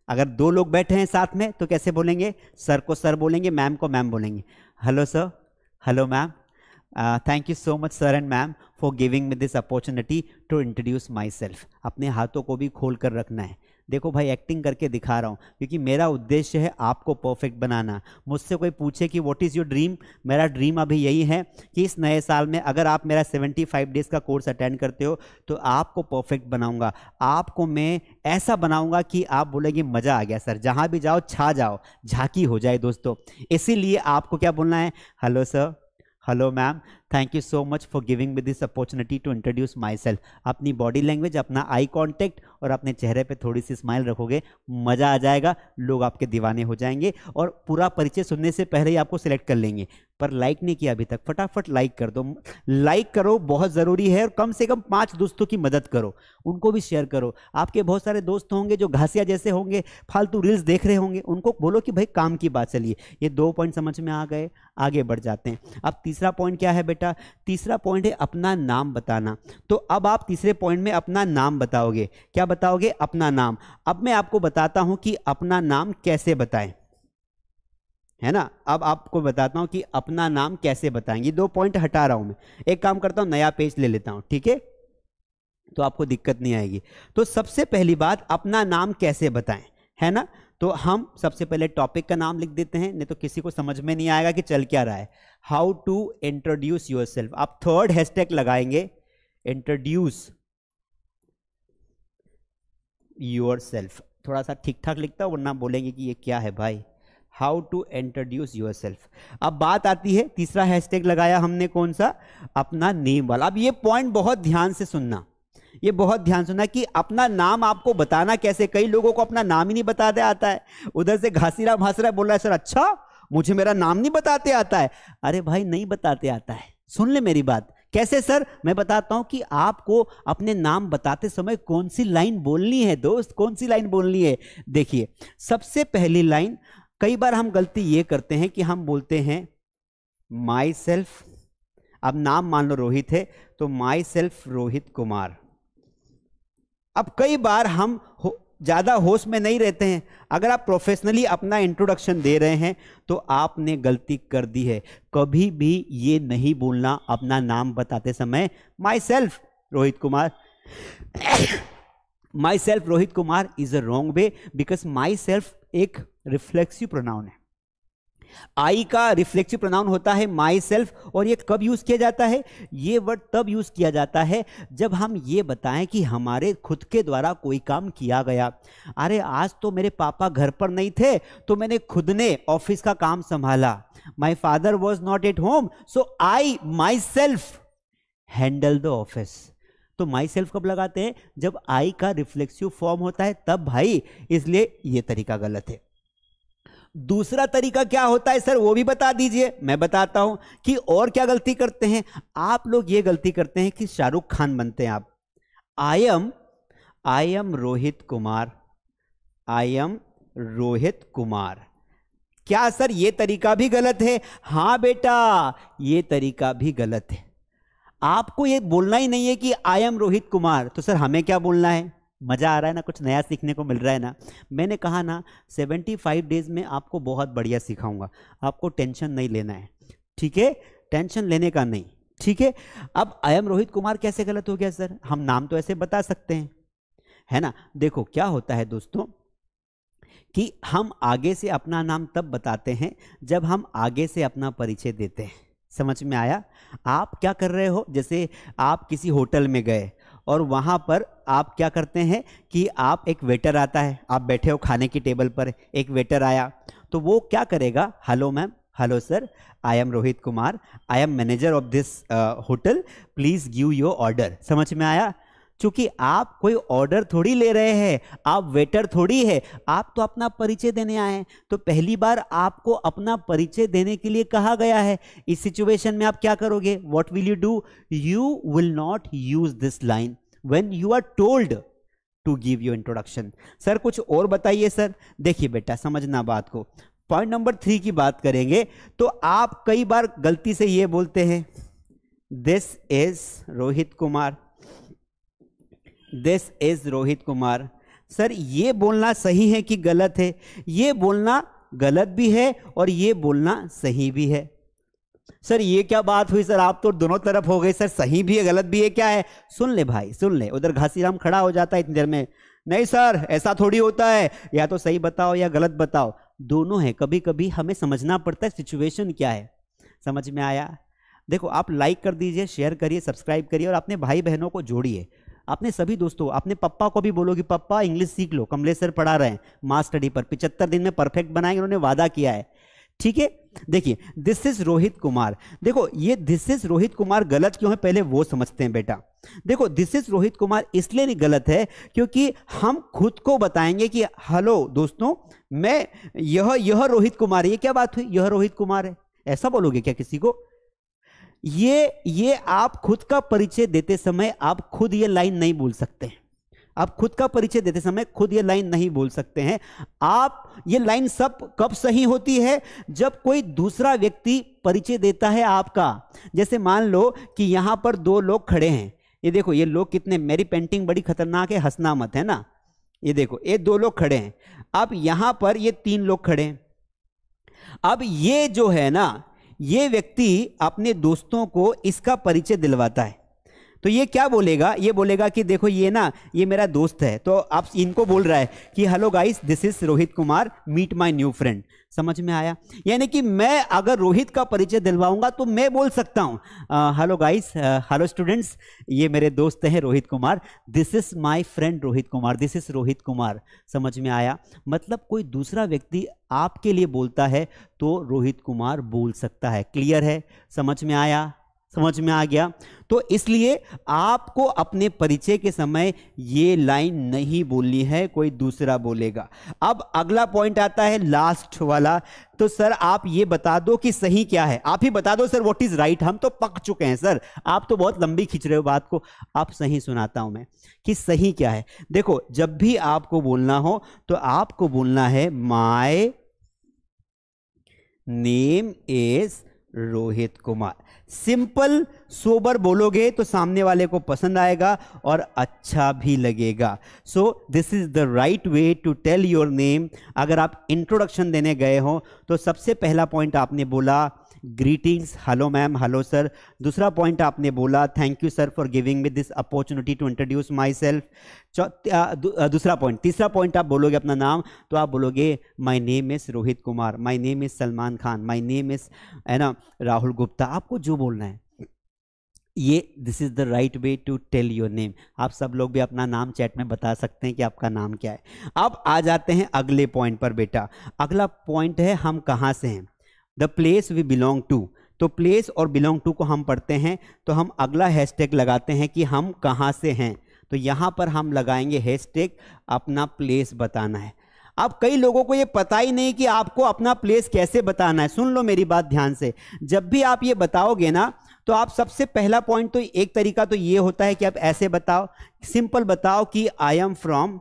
अगर दो लोग बैठे हैं साथ में तो कैसे बोलेंगे सर को सर बोलेंगे मैम को मैम बोलेंगे hello sir hello ma'am thank you so much sir and ma'am for giving me this opportunity to introduce myself अपने हाथों को भी खोल कर रखना है देखो भाई एक्टिंग करके दिखा रहा हूँ क्योंकि मेरा उद्देश्य है आपको परफेक्ट बनाना मुझसे कोई पूछे कि व्हाट इज़ योर ड्रीम मेरा ड्रीम अभी यही है कि इस नए साल में अगर आप मेरा 75 डेज़ का कोर्स अटेंड करते हो तो आपको परफेक्ट बनाऊँगा आपको मैं ऐसा बनाऊँगा कि आप बोलेंगे मज़ा आ गया सर जहाँ भी जाओ छा जाओ झाँकी हो जाए दोस्तों इसीलिए आपको क्या बोलना है hello sir hello ma'am thank you so much for giving me this opportunity to introduce myself अपनी बॉडी लैंग्वेज अपना आई कॉन्टेक्ट और अपने चेहरे पे थोड़ी सी स्माइल रखोगे मज़ा आ जाएगा लोग आपके दीवाने हो जाएंगे और पूरा परिचय सुनने से पहले ही आपको सिलेक्ट कर लेंगे पर लाइक नहीं किया अभी तक फटाफट लाइक कर दो लाइक करो बहुत ज़रूरी है और कम से कम पाँच दोस्तों की मदद करो उनको भी शेयर करो आपके बहुत सारे दोस्त होंगे जो घासिया जैसे होंगे फालतू रील्स देख रहे होंगे उनको बोलो कि भाई काम की बात चलिए ये दो पॉइंट समझ में आ गए आगे बढ़ जाते हैं अब तीसरा पॉइंट क्या है बेटा बेटा तीसरा पॉइंट है अपना नाम बताना तो अब आप तीसरे पॉइंट में अपना नाम बताओगे क्या बताओगे अपना नाम अब मैं आपको बताता हूं कि अपना नाम कैसे बताएं है ना अब आपको बताता हूं कि अपना नाम कैसे बताएंगे दो पॉइंट हटा रहा हूं मैं एक काम करता हूं नया पेज ले लेता हूं ठीक है तो आपको दिक्कत नहीं आएगी तो सबसे पहली बात अपना नाम कैसे बताएं है ना तो हम सबसे पहले टॉपिक का नाम लिख देते हैं नहीं तो किसी को समझ में नहीं आएगा कि चल क्या रहा है how to introduce yourself आप थर्ड हैशटैग लगाएंगे इंट्रोड्यूस योर सेल्फ थोड़ा सा ठीक ठाक लिखता हूं वरना बोलेंगे कि ये क्या है भाई how to introduce yourself अब बात आती है तीसरा हैशटैग लगाया हमने कौन सा अपना नेम वाला अब ये पॉइंट बहुत ध्यान से सुनना ये बहुत ध्यान सुनना कि अपना नाम आपको बताना कैसे कई लोगों को अपना नाम ही नहीं बताते आता है उधर से घासीराम हासरा बोल रहा है सर अच्छा मुझे मेरा नाम नहीं बताते आता है अरे भाई नहीं बताते आता है सुन ले मेरी बात कैसे सर मैं बताता हूं कि आपको अपने नाम बताते समय कौन सी लाइन बोलनी है दोस्त कौन सी लाइन बोलनी है देखिए सबसे पहली लाइन कई बार हम गलती ये करते हैं कि हम बोलते हैं माई सेल्फ अब नाम मान लो रोहित है तो माई सेल्फ रोहित कुमार अब कई बार हम ज़्यादा होश में नहीं रहते हैं अगर आप प्रोफेशनली अपना इंट्रोडक्शन दे रहे हैं तो आपने गलती कर दी है कभी भी ये नहीं बोलना अपना नाम बताते समय myself Rohit Kumar myself Rohit Kumar is a wrong way because myself एक रिफ्लेक्सिव प्रोनाउन है आई का रिफ्लेक्टिव प्रोनाउन होता है माई सेल्फ और ये कब यूज़ किया जाता है ये वर्ड तब यूज़ किया जाता है जब हम ये बताएं कि हमारे खुद के द्वारा कोई काम किया गया अरे आज तो मेरे पापा घर पर नहीं थे तो मैंने खुद ने ऑफिस का काम संभाला my father was not at home so I myself handle the office तो माई सेल्फ कब लगाते हैं जब आई का रिफ्लेक्सिव फॉर्म होता है तब भाई इसलिए ये तरीका गलत है दूसरा तरीका क्या होता है सर वो भी बता दीजिए मैं बताता हूं कि और क्या गलती करते हैं आप लोग ये गलती करते हैं कि शाहरुख खान बनते हैं आप I am I am Rohit Kumar I am Rohit Kumar क्या सर ये तरीका भी गलत है हाँ बेटा ये तरीका भी गलत है आपको ये बोलना ही नहीं है कि आई एम रोहित कुमार तो सर हमें क्या बोलना है मज़ा आ रहा है ना कुछ नया सीखने को मिल रहा है ना मैंने कहा ना 75 डेज़ में आपको बहुत बढ़िया सिखाऊंगा आपको टेंशन नहीं लेना है ठीक है टेंशन लेने का नहीं ठीक है अब आई एम रोहित कुमार कैसे गलत हो गया सर हम नाम तो ऐसे बता सकते हैं है ना देखो क्या होता है दोस्तों कि हम आगे से अपना नाम तब बताते हैं जब हम आगे से अपना परिचय देते हैं समझ में आया आप क्या कर रहे हो जैसे आप किसी होटल में गए और वहाँ पर आप क्या करते हैं कि आप एक वेटर आता है आप बैठे हो खाने की टेबल पर एक वेटर आया तो वो क्या करेगा hello ma'am hello sir I am Rohit Kumar I am manager of this hotel please give your order समझ में आया क्योंकि आप कोई ऑर्डर थोड़ी ले रहे हैं आप वेटर थोड़ी है आप तो अपना परिचय देने आए हैं तो पहली बार आपको अपना परिचय देने के लिए कहा गया है इस सिचुएशन में आप क्या करोगे what will you do you will not use this line when you are told to give you introduction sir कुछ और बताइए सर देखिए बेटा समझना बात को पॉइंट नंबर थ्री की बात करेंगे तो आप कई बार गलती से ये बोलते हैं this is Rohit Kumar this is Rohit Kumar sir ये बोलना सही है कि गलत है ये बोलना गलत भी है और ये बोलना सही भी है सर ये क्या बात हुई सर आप तो दोनों तरफ हो गए सर सही भी है गलत भी है क्या है सुन ले भाई सुन ले उधर घासीराम खड़ा हो जाता है इतनी देर में नहीं सर ऐसा थोड़ी होता है या तो सही बताओ या गलत बताओ दोनों है कभी कभी हमें समझना पड़ता है सिचुएशन क्या है समझ में आया देखो आप लाइक कर दीजिए शेयर करिए सब्सक्राइब करिए और अपने भाई बहनों को जोड़िए अपने सभी दोस्तों अपने पप्पा को भी बोलो कि पप्पा इंग्लिश सीख लो कमलेश सर पढ़ा रहे हैं मास्टडी पर पिचहत्तर दिन में परफेक्ट बनाएंगे उन्होंने वादा किया है ठीक है देखिए दिस इज रोहित कुमार देखो ये दिस इज रोहित कुमार गलत क्यों है पहले वो समझते हैं बेटा देखो दिस इज रोहित कुमार इसलिए नहीं गलत है क्योंकि हम खुद को बताएंगे कि हेलो दोस्तों मैं यह यह रोहित कुमार ये क्या बात हुई यह रोहित कुमार है ऐसा बोलोगे क्या किसी को ये ये आप खुद का परिचय देते समय आप खुद ये लाइन नहीं भूल सकते आप खुद का परिचय देते समय खुद ये लाइन नहीं बोल सकते हैं आप ये लाइन सब कब सही होती है जब कोई दूसरा व्यक्ति परिचय देता है आपका जैसे मान लो कि यहाँ पर दो लोग खड़े हैं ये देखो ये लोग कितने मेरी पेंटिंग बड़ी खतरनाक है हंसना मत है ना ये देखो ये दो लोग खड़े हैं अब यहाँ पर ये तीन लोग खड़े हैं अब ये जो है ना ये व्यक्ति अपने दोस्तों को इसका परिचय दिलवाता है तो ये क्या बोलेगा ये बोलेगा कि देखो ये ना ये मेरा दोस्त है तो आप इनको बोल रहा है कि hello guys this is Rohit Kumar meet my new friend समझ में आया यानी कि मैं अगर रोहित का परिचय दिलवाऊंगा तो मैं बोल सकता हूँ हेलो गाइस हेलो स्टूडेंट्स ये मेरे दोस्त हैं Rohit Kumar this is my friend Rohit Kumar this is Rohit Kumar समझ में आया मतलब कोई दूसरा व्यक्ति आपके लिए बोलता है तो रोहित कुमार बोल सकता है क्लियर है समझ में आया समझ में आ गया तो इसलिए आपको अपने परिचय के समय ये लाइन नहीं बोलनी है कोई दूसरा बोलेगा अब अगला पॉइंट आता है लास्ट वाला तो सर आप ये बता दो कि सही क्या है आप ही बता दो सर व्हाट इज राइट हम तो पक चुके हैं सर आप तो बहुत लंबी खींच रहे हो बात को आप सही सुनाता हूं मैं कि सही क्या है देखो जब भी आपको बोलना हो तो आपको बोलना है my name is Rohit Kumar simple sober बोलोगे तो सामने वाले को पसंद आएगा और अच्छा भी लगेगा so this is the right way to tell your name अगर आप इंट्रोडक्शन देने गए हो तो सबसे पहला पॉइंट आपने बोला greetings hello ma'am hello sir दूसरा पॉइंट आपने बोला thank you sir for giving me this opportunity to introduce myself दूसरा पॉइंट तीसरा पॉइंट आप बोलोगे अपना नाम तो आप बोलोगे my name is Rohit Kumar my name is Salman Khan my name is है ना राहुल गुप्ता आपको जो बोलना है ये this is the right way to tell your name आप सब लोग भी अपना नाम चैट में बता सकते हैं कि आपका नाम क्या है अब आ जाते हैं अगले पॉइंट पर बेटा अगला पॉइंट है हम कहाँ से हैं the place we belong to तो प्लेस और बिलोंग टू को हम पढ़ते हैं तो हम अगला हैशटैग लगाते हैं कि हम कहाँ से हैं तो यहाँ पर हम लगाएंगे हैशटैग अपना प्लेस बताना है अब कई लोगों को ये पता ही नहीं कि आपको अपना प्लेस कैसे बताना है सुन लो मेरी बात ध्यान से जब भी आप ये बताओगे ना तो आप सबसे पहला पॉइंट तो एक तरीका तो ये होता है कि आप ऐसे बताओ सिंपल बताओ कि I am from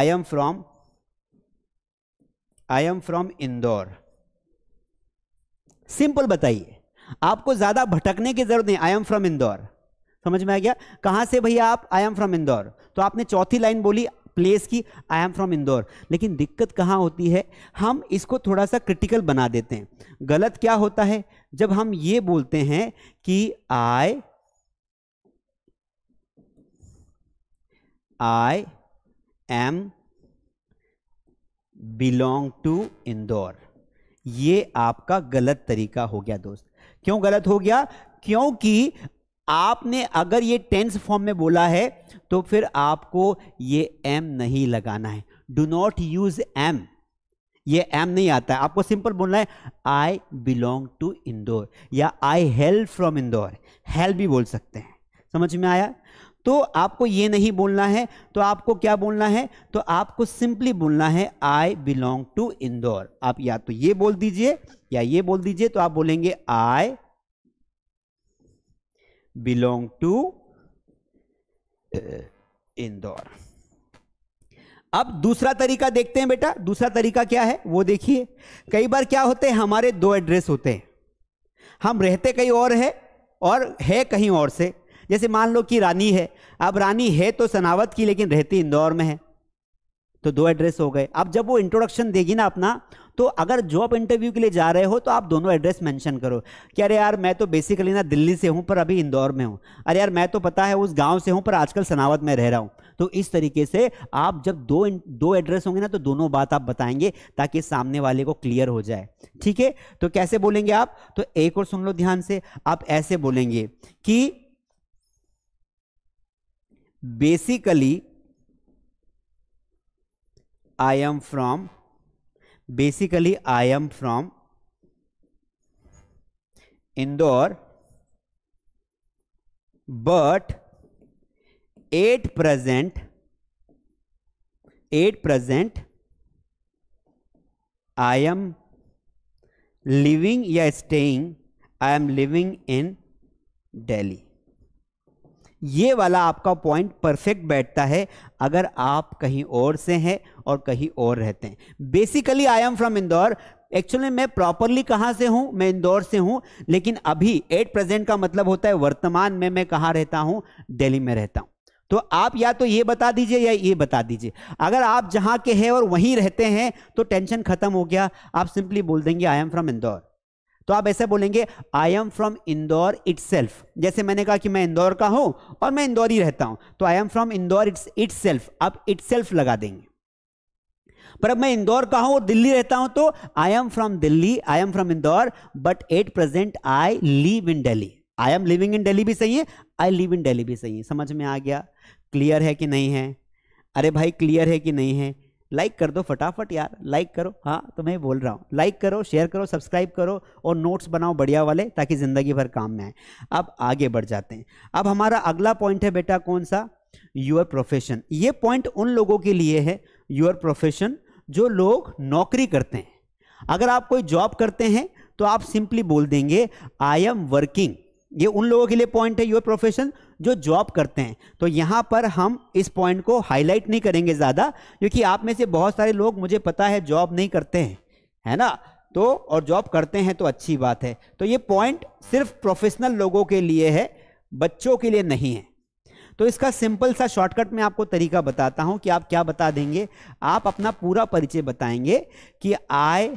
I am from I am from Indore simple बताइए आपको ज्यादा भटकने की जरूरत नहीं आई एम फ्रॉम इंदौर समझ में आ गया कहां से भैया आप आई एम फ्रॉम इंदौर तो आपने चौथी लाइन बोली प्लेस की आई एम फ्रॉम इंदौर लेकिन दिक्कत कहां होती है हम इसको थोड़ा सा क्रिटिकल बना देते हैं गलत क्या होता है जब हम ये बोलते हैं कि I I am belong to Indore ये आपका गलत तरीका हो गया दोस्त क्यों गलत हो गया क्योंकि आपने अगर ये टेंस फॉर्म में बोला है तो फिर आपको ये एम नहीं लगाना है डू नॉट यूज एम ये एम नहीं आता है आपको सिंपल बोलना है आई बिलोंग टू इंदौर या I help from Indore help भी बोल सकते हैं समझ में आया तो आपको ये नहीं बोलना है तो आपको क्या बोलना है तो आपको सिंपली बोलना है आई बिलोंग टू इंदौर आप या तो ये बोल दीजिए या ये बोल दीजिए तो आप बोलेंगे आई बिलोंग टू इंदौर अब दूसरा तरीका देखते हैं बेटा दूसरा तरीका क्या है वो देखिए कई बार क्या होते हैं हमारे दो एड्रेस होते हैं हम रहते कहीं और है और है कहीं और से जैसे मान लो कि रानी है अब रानी है तो सनावत की लेकिन रहती इंदौर में है तो दो एड्रेस हो गए अब जब वो इंट्रोडक्शन देगी ना अपना तो अगर जॉब इंटरव्यू के लिए जा रहे हो तो आप दोनों एड्रेस मेंशन करो कि अरे यार मैं तो बेसिकली ना दिल्ली से हूँ पर अभी इंदौर में हूँ अरे यार मैं तो पता है उस गांव से हूँ पर आजकल सनावत में रह रहा हूँ तो इस तरीके से आप जब दो दो एड्रेस होंगे ना तो दोनों बात आप बताएंगे ताकि सामने वाले को क्लियर हो जाए ठीक है तो कैसे बोलेंगे आप तो एक और सुन लो ध्यान से आप ऐसे बोलेंगे कि basically I am from basically I am from Indore but at present at present I am living yeah staying I am living in Delhi ये वाला आपका पॉइंट परफेक्ट बैठता है अगर आप कहीं और से हैं और कहीं और रहते हैं basically I am from Indore actually मैं प्रॉपरली कहाँ से हूँ मैं इंदौर से हूँ लेकिन अभी एट प्रेजेंट का मतलब होता है वर्तमान में मैं कहाँ रहता हूँ दिल्ली में रहता हूँ तो आप या तो ये बता दीजिए या ये बता दीजिए अगर आप जहाँ के हैं और वहीं रहते हैं तो टेंशन खत्म हो गया आप सिंपली बोल देंगे आई एम फ्रॉम इंदौर तो आप ऐसे बोलेंगे I am from Indore it जैसे मैंने कहा कि मैं इंदौर का हूं और मैं इंदौर ही रहता हूं तो I am from Indore itself आप इट लगा देंगे पर अब मैं इंदौर का हूं और दिल्ली रहता हूं तो I am from Delhi I am from Indore but at present I live in Delhi I am living in Delhi भी सही है आई लिव इन डेली भी सही है समझ में आ गया क्लियर है कि नहीं है अरे भाई क्लियर है कि नहीं है लाइक कर दो फटाफट यार लाइक करो हाँ तो मैं बोल रहा हूँ लाइक करो शेयर करो सब्सक्राइब करो और नोट्स बनाओ बढ़िया वाले ताकि ज़िंदगी भर काम में आए अब आगे बढ़ जाते हैं अब हमारा अगला पॉइंट है बेटा कौन सा योर प्रोफेशन ये पॉइंट उन लोगों के लिए है योर प्रोफेशन जो लोग नौकरी करते हैं अगर आप कोई जॉब करते हैं तो आप सिंपली बोल देंगे आई एम वर्किंग ये उन लोगों के लिए पॉइंट है योर प्रोफेशन जो जॉब करते हैं तो यहाँ पर हम इस पॉइंट को हाईलाइट नहीं करेंगे ज़्यादा क्योंकि आप में से बहुत सारे लोग मुझे पता है जॉब नहीं करते हैं है ना तो और जॉब करते हैं तो अच्छी बात है तो ये पॉइंट सिर्फ प्रोफेशनल लोगों के लिए है बच्चों के लिए नहीं है तो इसका सिंपल सा शॉर्टकट में आपको तरीका बताता हूँ कि आप क्या बता देंगे आप अपना पूरा परिचय बताएंगे कि I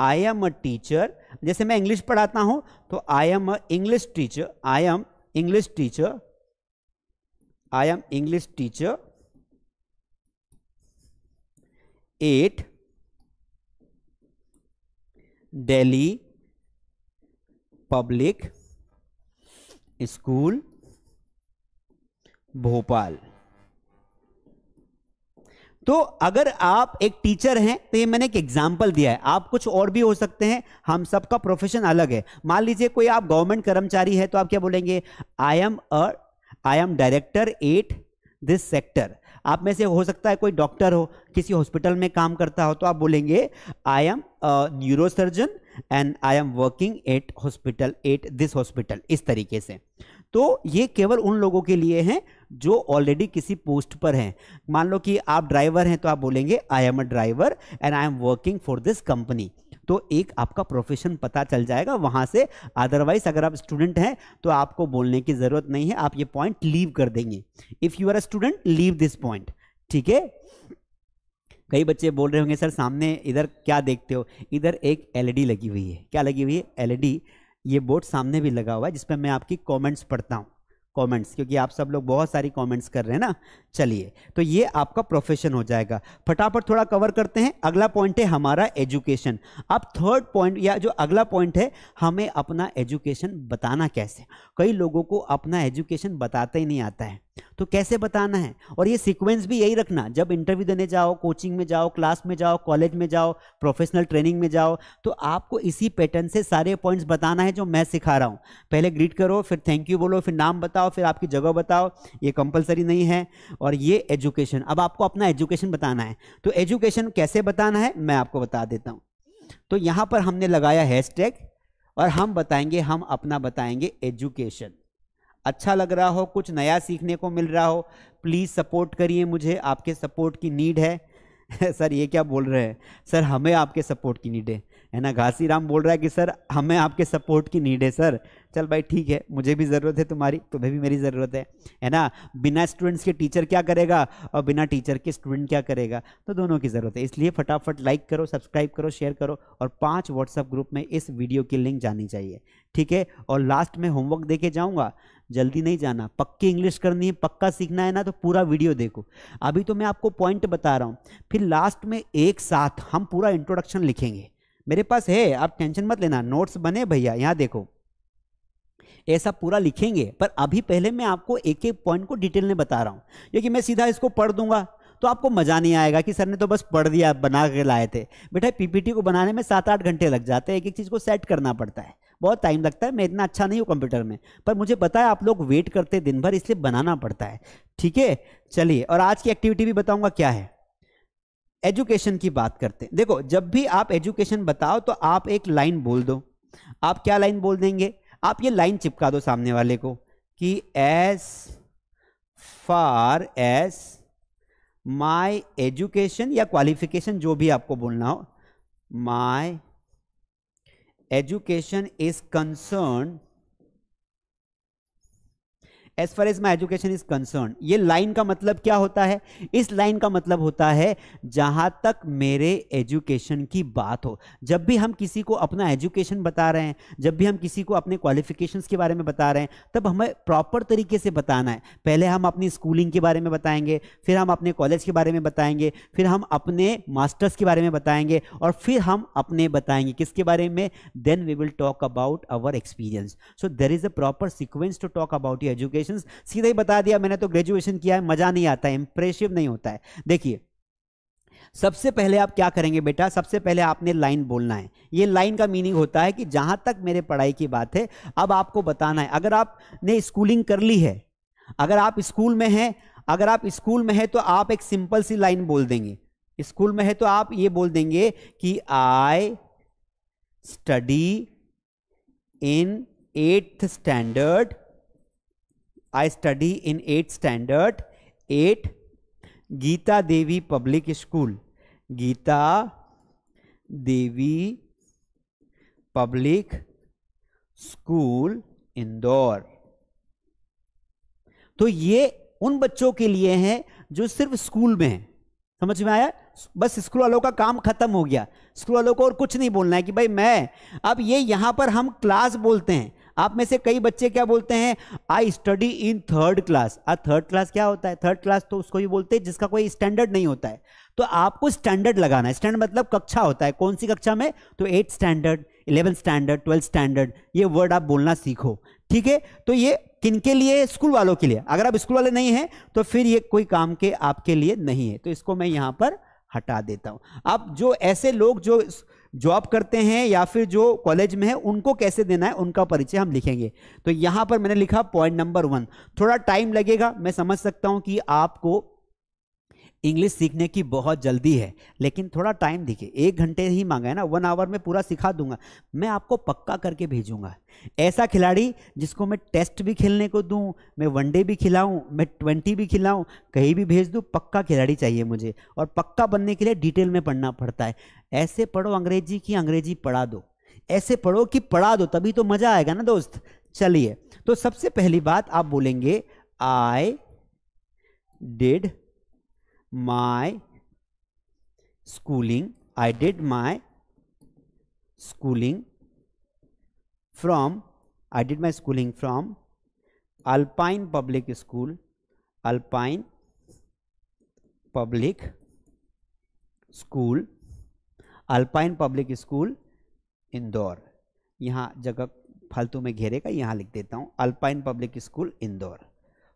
I am a teacher जैसे मैं इंग्लिश पढ़ाता हूं तो I am a English teacher I am English teacher I am English teacher at Delhi public school Bhopal तो अगर आप एक टीचर हैं तो ये मैंने एक एग्जाम्पल दिया है आप कुछ और भी हो सकते हैं हम सबका प्रोफेशन अलग है मान लीजिए कोई आप गवर्नमेंट कर्मचारी है तो आप क्या बोलेंगे I am a I am director at this sector आप में से हो सकता है कोई डॉक्टर हो किसी हॉस्पिटल में काम करता हो तो आप बोलेंगे I am neuro surgeon and I am working at hospital at this hospital इस तरीके से तो ये केवल उन लोगों के लिए हैं जो ऑलरेडी किसी पोस्ट पर हैं मान लो कि आप ड्राइवर हैं तो आप बोलेंगे I am a driver and I am working for this company तो एक आपका प्रोफेशन पता चल जाएगा वहां से अदरवाइज अगर आप स्टूडेंट हैं तो आपको बोलने की ज़रूरत नहीं है आप ये पॉइंट लीव कर देंगे if you are a student leave this point ठीक है कई बच्चे बोल रहे होंगे सर सामने इधर क्या देखते हो इधर एक एलईडी e लगी हुई है क्या लगी हुई है एलईडी e ये बोर्ड सामने भी लगा हुआ है जिसपे मैं आपकी कमेंट्स पढ़ता हूँ कमेंट्स क्योंकि आप सब लोग बहुत सारी कमेंट्स कर रहे हैं ना चलिए तो ये आपका प्रोफेशन हो जाएगा फटाफट थोड़ा कवर करते हैं अगला पॉइंट है हमारा एजुकेशन अब थर्ड पॉइंट या जो अगला पॉइंट है हमें अपना एजुकेशन बताना कैसे कई लोगों को अपना एजुकेशन बताते ही नहीं आता है तो कैसे बताना है और ये सीक्वेंस भी यही रखना जब इंटरव्यू देने जाओ कोचिंग में जाओ क्लास में जाओ कॉलेज में जाओ प्रोफेशनल ट्रेनिंग में जाओ तो आपको इसी पैटर्न से सारे पॉइंट्स बताना है जो मैं सिखा रहा हूँ पहले ग्रीट करो फिर थैंक यू बोलो फिर नाम बताओ फिर आपकी जगह बताओ ये कंपलसरी नहीं है और ये एजुकेशन अब आपको अपना एजुकेशन बताना है तो एजुकेशन कैसे बताना है मैं आपको बता देता हूँ तो यहाँ पर हमने लगाया हैश और हम बताएंगे हम अपना बताएंगे एजुकेशन अच्छा लग रहा हो कुछ नया सीखने को मिल रहा हो प्लीज़ सपोर्ट करिए मुझे आपके सपोर्ट की नीड है सर ये क्या बोल रहे हैं सर हमें आपके सपोर्ट की नीड है है ना घासी राम बोल रहा है कि सर हमें आपके सपोर्ट की नीड है सर चल भाई ठीक है मुझे भी ज़रूरत है तुम्हारी तुम्हें भी मेरी ज़रूरत है है ना बिना स्टूडेंट्स के टीचर क्या करेगा और बिना टीचर के स्टूडेंट क्या करेगा तो दोनों की ज़रूरत है इसलिए फटाफट लाइक करो सब्सक्राइब करो शेयर करो और पाँच व्हाट्सअप ग्रुप में इस वीडियो की लिंक जानी चाहिए ठीक है और लास्ट में होमवर्क दे के जाऊँगा जल्दी नहीं जाना पक्की इंग्लिश करनी है पक्का सीखना है ना तो पूरा वीडियो देखो अभी तो मैं आपको पॉइंट बता रहा हूँ फिर लास्ट में एक साथ हम पूरा इंट्रोडक्शन लिखेंगे मेरे पास है आप टेंशन मत लेना नोट्स बने भैया यहाँ देखो ऐसा पूरा लिखेंगे पर अभी पहले मैं आपको एक एक पॉइंट को डिटेल में बता रहा हूँ क्योंकि मैं सीधा इसको पढ़ दूंगा तो आपको मज़ा नहीं आएगा कि सर ने तो बस पढ़ दिया बना के लाए थे बेटा पीपीटी को बनाने में सात आठ घंटे लग जाते हैं एक एक चीज़ को सेट करना पड़ता है बहुत टाइम लगता है मैं इतना अच्छा नहीं हूँ कंप्यूटर में पर मुझे पता है आप लोग वेट करते दिन भर इसलिए बनाना पड़ता है ठीक है चलिए और आज की एक्टिविटी भी बताऊँगा क्या है एजुकेशन की बात करते हैं देखो जब भी आप एजुकेशन बताओ तो आप एक लाइन बोल दो आप क्या लाइन बोल देंगे आप ये लाइन चिपका दो सामने वाले को कि as far as my education या क्वालिफिकेशन जो भी आपको बोलना हो my education is concern as far as my education is concern ये लाइन का मतलब क्या होता है इस लाइन का मतलब होता है जहाँ तक मेरे एजुकेशन की बात हो जब भी हम किसी को अपना एजुकेशन बता रहे हैं जब भी हम किसी को अपने क्वालिफिकेशंस के बारे में बता रहे हैं तब हमें प्रॉपर तरीके से बताना है पहले हम अपनी स्कूलिंग के बारे में बताएंगे फिर हम अपने कॉलेज के बारे में बताएंगे फिर हम अपने मास्टर्स के बारे में बताएंगे और फिर हम अपने बताएंगे किसके बारे में then we will talk about our experience so there is a proper sequence to talk about your education graduation सीधा ही बता दिया मैंने तो ग्रेजुएशन किया है मजा नहीं आता है इंप्रेसिव नहीं होता है देखिए सबसे पहले आप क्या करेंगे बेटा सबसे पहले आपने लाइन बोलना है ये लाइन का मीनिंग होता है कि जहां तक मेरे पढ़ाई की बात है अब आपको बताना है अगर आपने स्कूलिंग कर ली है अगर आप स्कूल में हैं अगर आप स्कूल में हैं तो आप एक सिंपल सी लाइन बोल देंगे स्कूल में है तो आप ये बोल देंगे कि I study in eighth standard I study in eight standard, at Geeta Devi public school Geeta Devi public school Indore तो ये उन बच्चों के लिए हैं जो सिर्फ स्कूल में हैं समझ में आया बस स्कूल वालों का काम खत्म हो गया स्कूल वालों को और कुछ नहीं बोलना है कि भाई मैं अब ये यहां पर हम क्लास बोलते हैं आप में से कई बच्चे क्या बोलते हैं I study in third class आ थर्ड क्लास क्या होता है थर्ड क्लास तो उसको भी बोलते हैं जिसका कोई स्टैंडर्ड नहीं होता है तो आपको स्टैंडर्ड लगाना है स्टैंडर्ड मतलब कक्षा होता है कौन सी कक्षा में तो eight standard eleven standard twelfth standard ये वर्ड आप बोलना सीखो ठीक है तो ये किन के लिए स्कूल वालों के लिए अगर आप स्कूल वाले नहीं हैं तो फिर ये कोई काम के आपके लिए नहीं है तो इसको मैं यहाँ पर हटा देता हूँ अब जो ऐसे लोग जो जॉब करते हैं या फिर जो कॉलेज में है उनको कैसे देना है उनका परिचय हम लिखेंगे तो यहां पर मैंने लिखा पॉइंट नंबर वन थोड़ा टाइम लगेगा मैं समझ सकता हूं कि आपको इंग्लिश सीखने की बहुत जल्दी है लेकिन थोड़ा टाइम दिखे एक घंटे ही मांगा है ना वन आवर में पूरा सिखा दूंगा मैं आपको पक्का करके भेजूंगा ऐसा खिलाड़ी जिसको मैं टेस्ट भी खेलने को दूं मैं वनडे भी खिलाऊं मैं ट्वेंटी भी खिलाऊं कहीं भी भेज दूं पक्का खिलाड़ी चाहिए मुझे और पक्का बनने के लिए डिटेल में पढ़ना पड़ता है ऐसे पढ़ो अंग्रेजी की अंग्रेजी पढ़ा दो ऐसे पढ़ो कि पढ़ा दो तभी तो मज़ा आएगा ना दोस्त चलिए तो सबसे पहली बात आप बोलेंगे I did my schooling i did my schooling from i did my schooling from alpine public school alpine public school alpine public school Indore यहाँ जगह फालतू में घेरेगा यहां लिख देता हूं अल्पाइन पब्लिक स्कूल इंदौर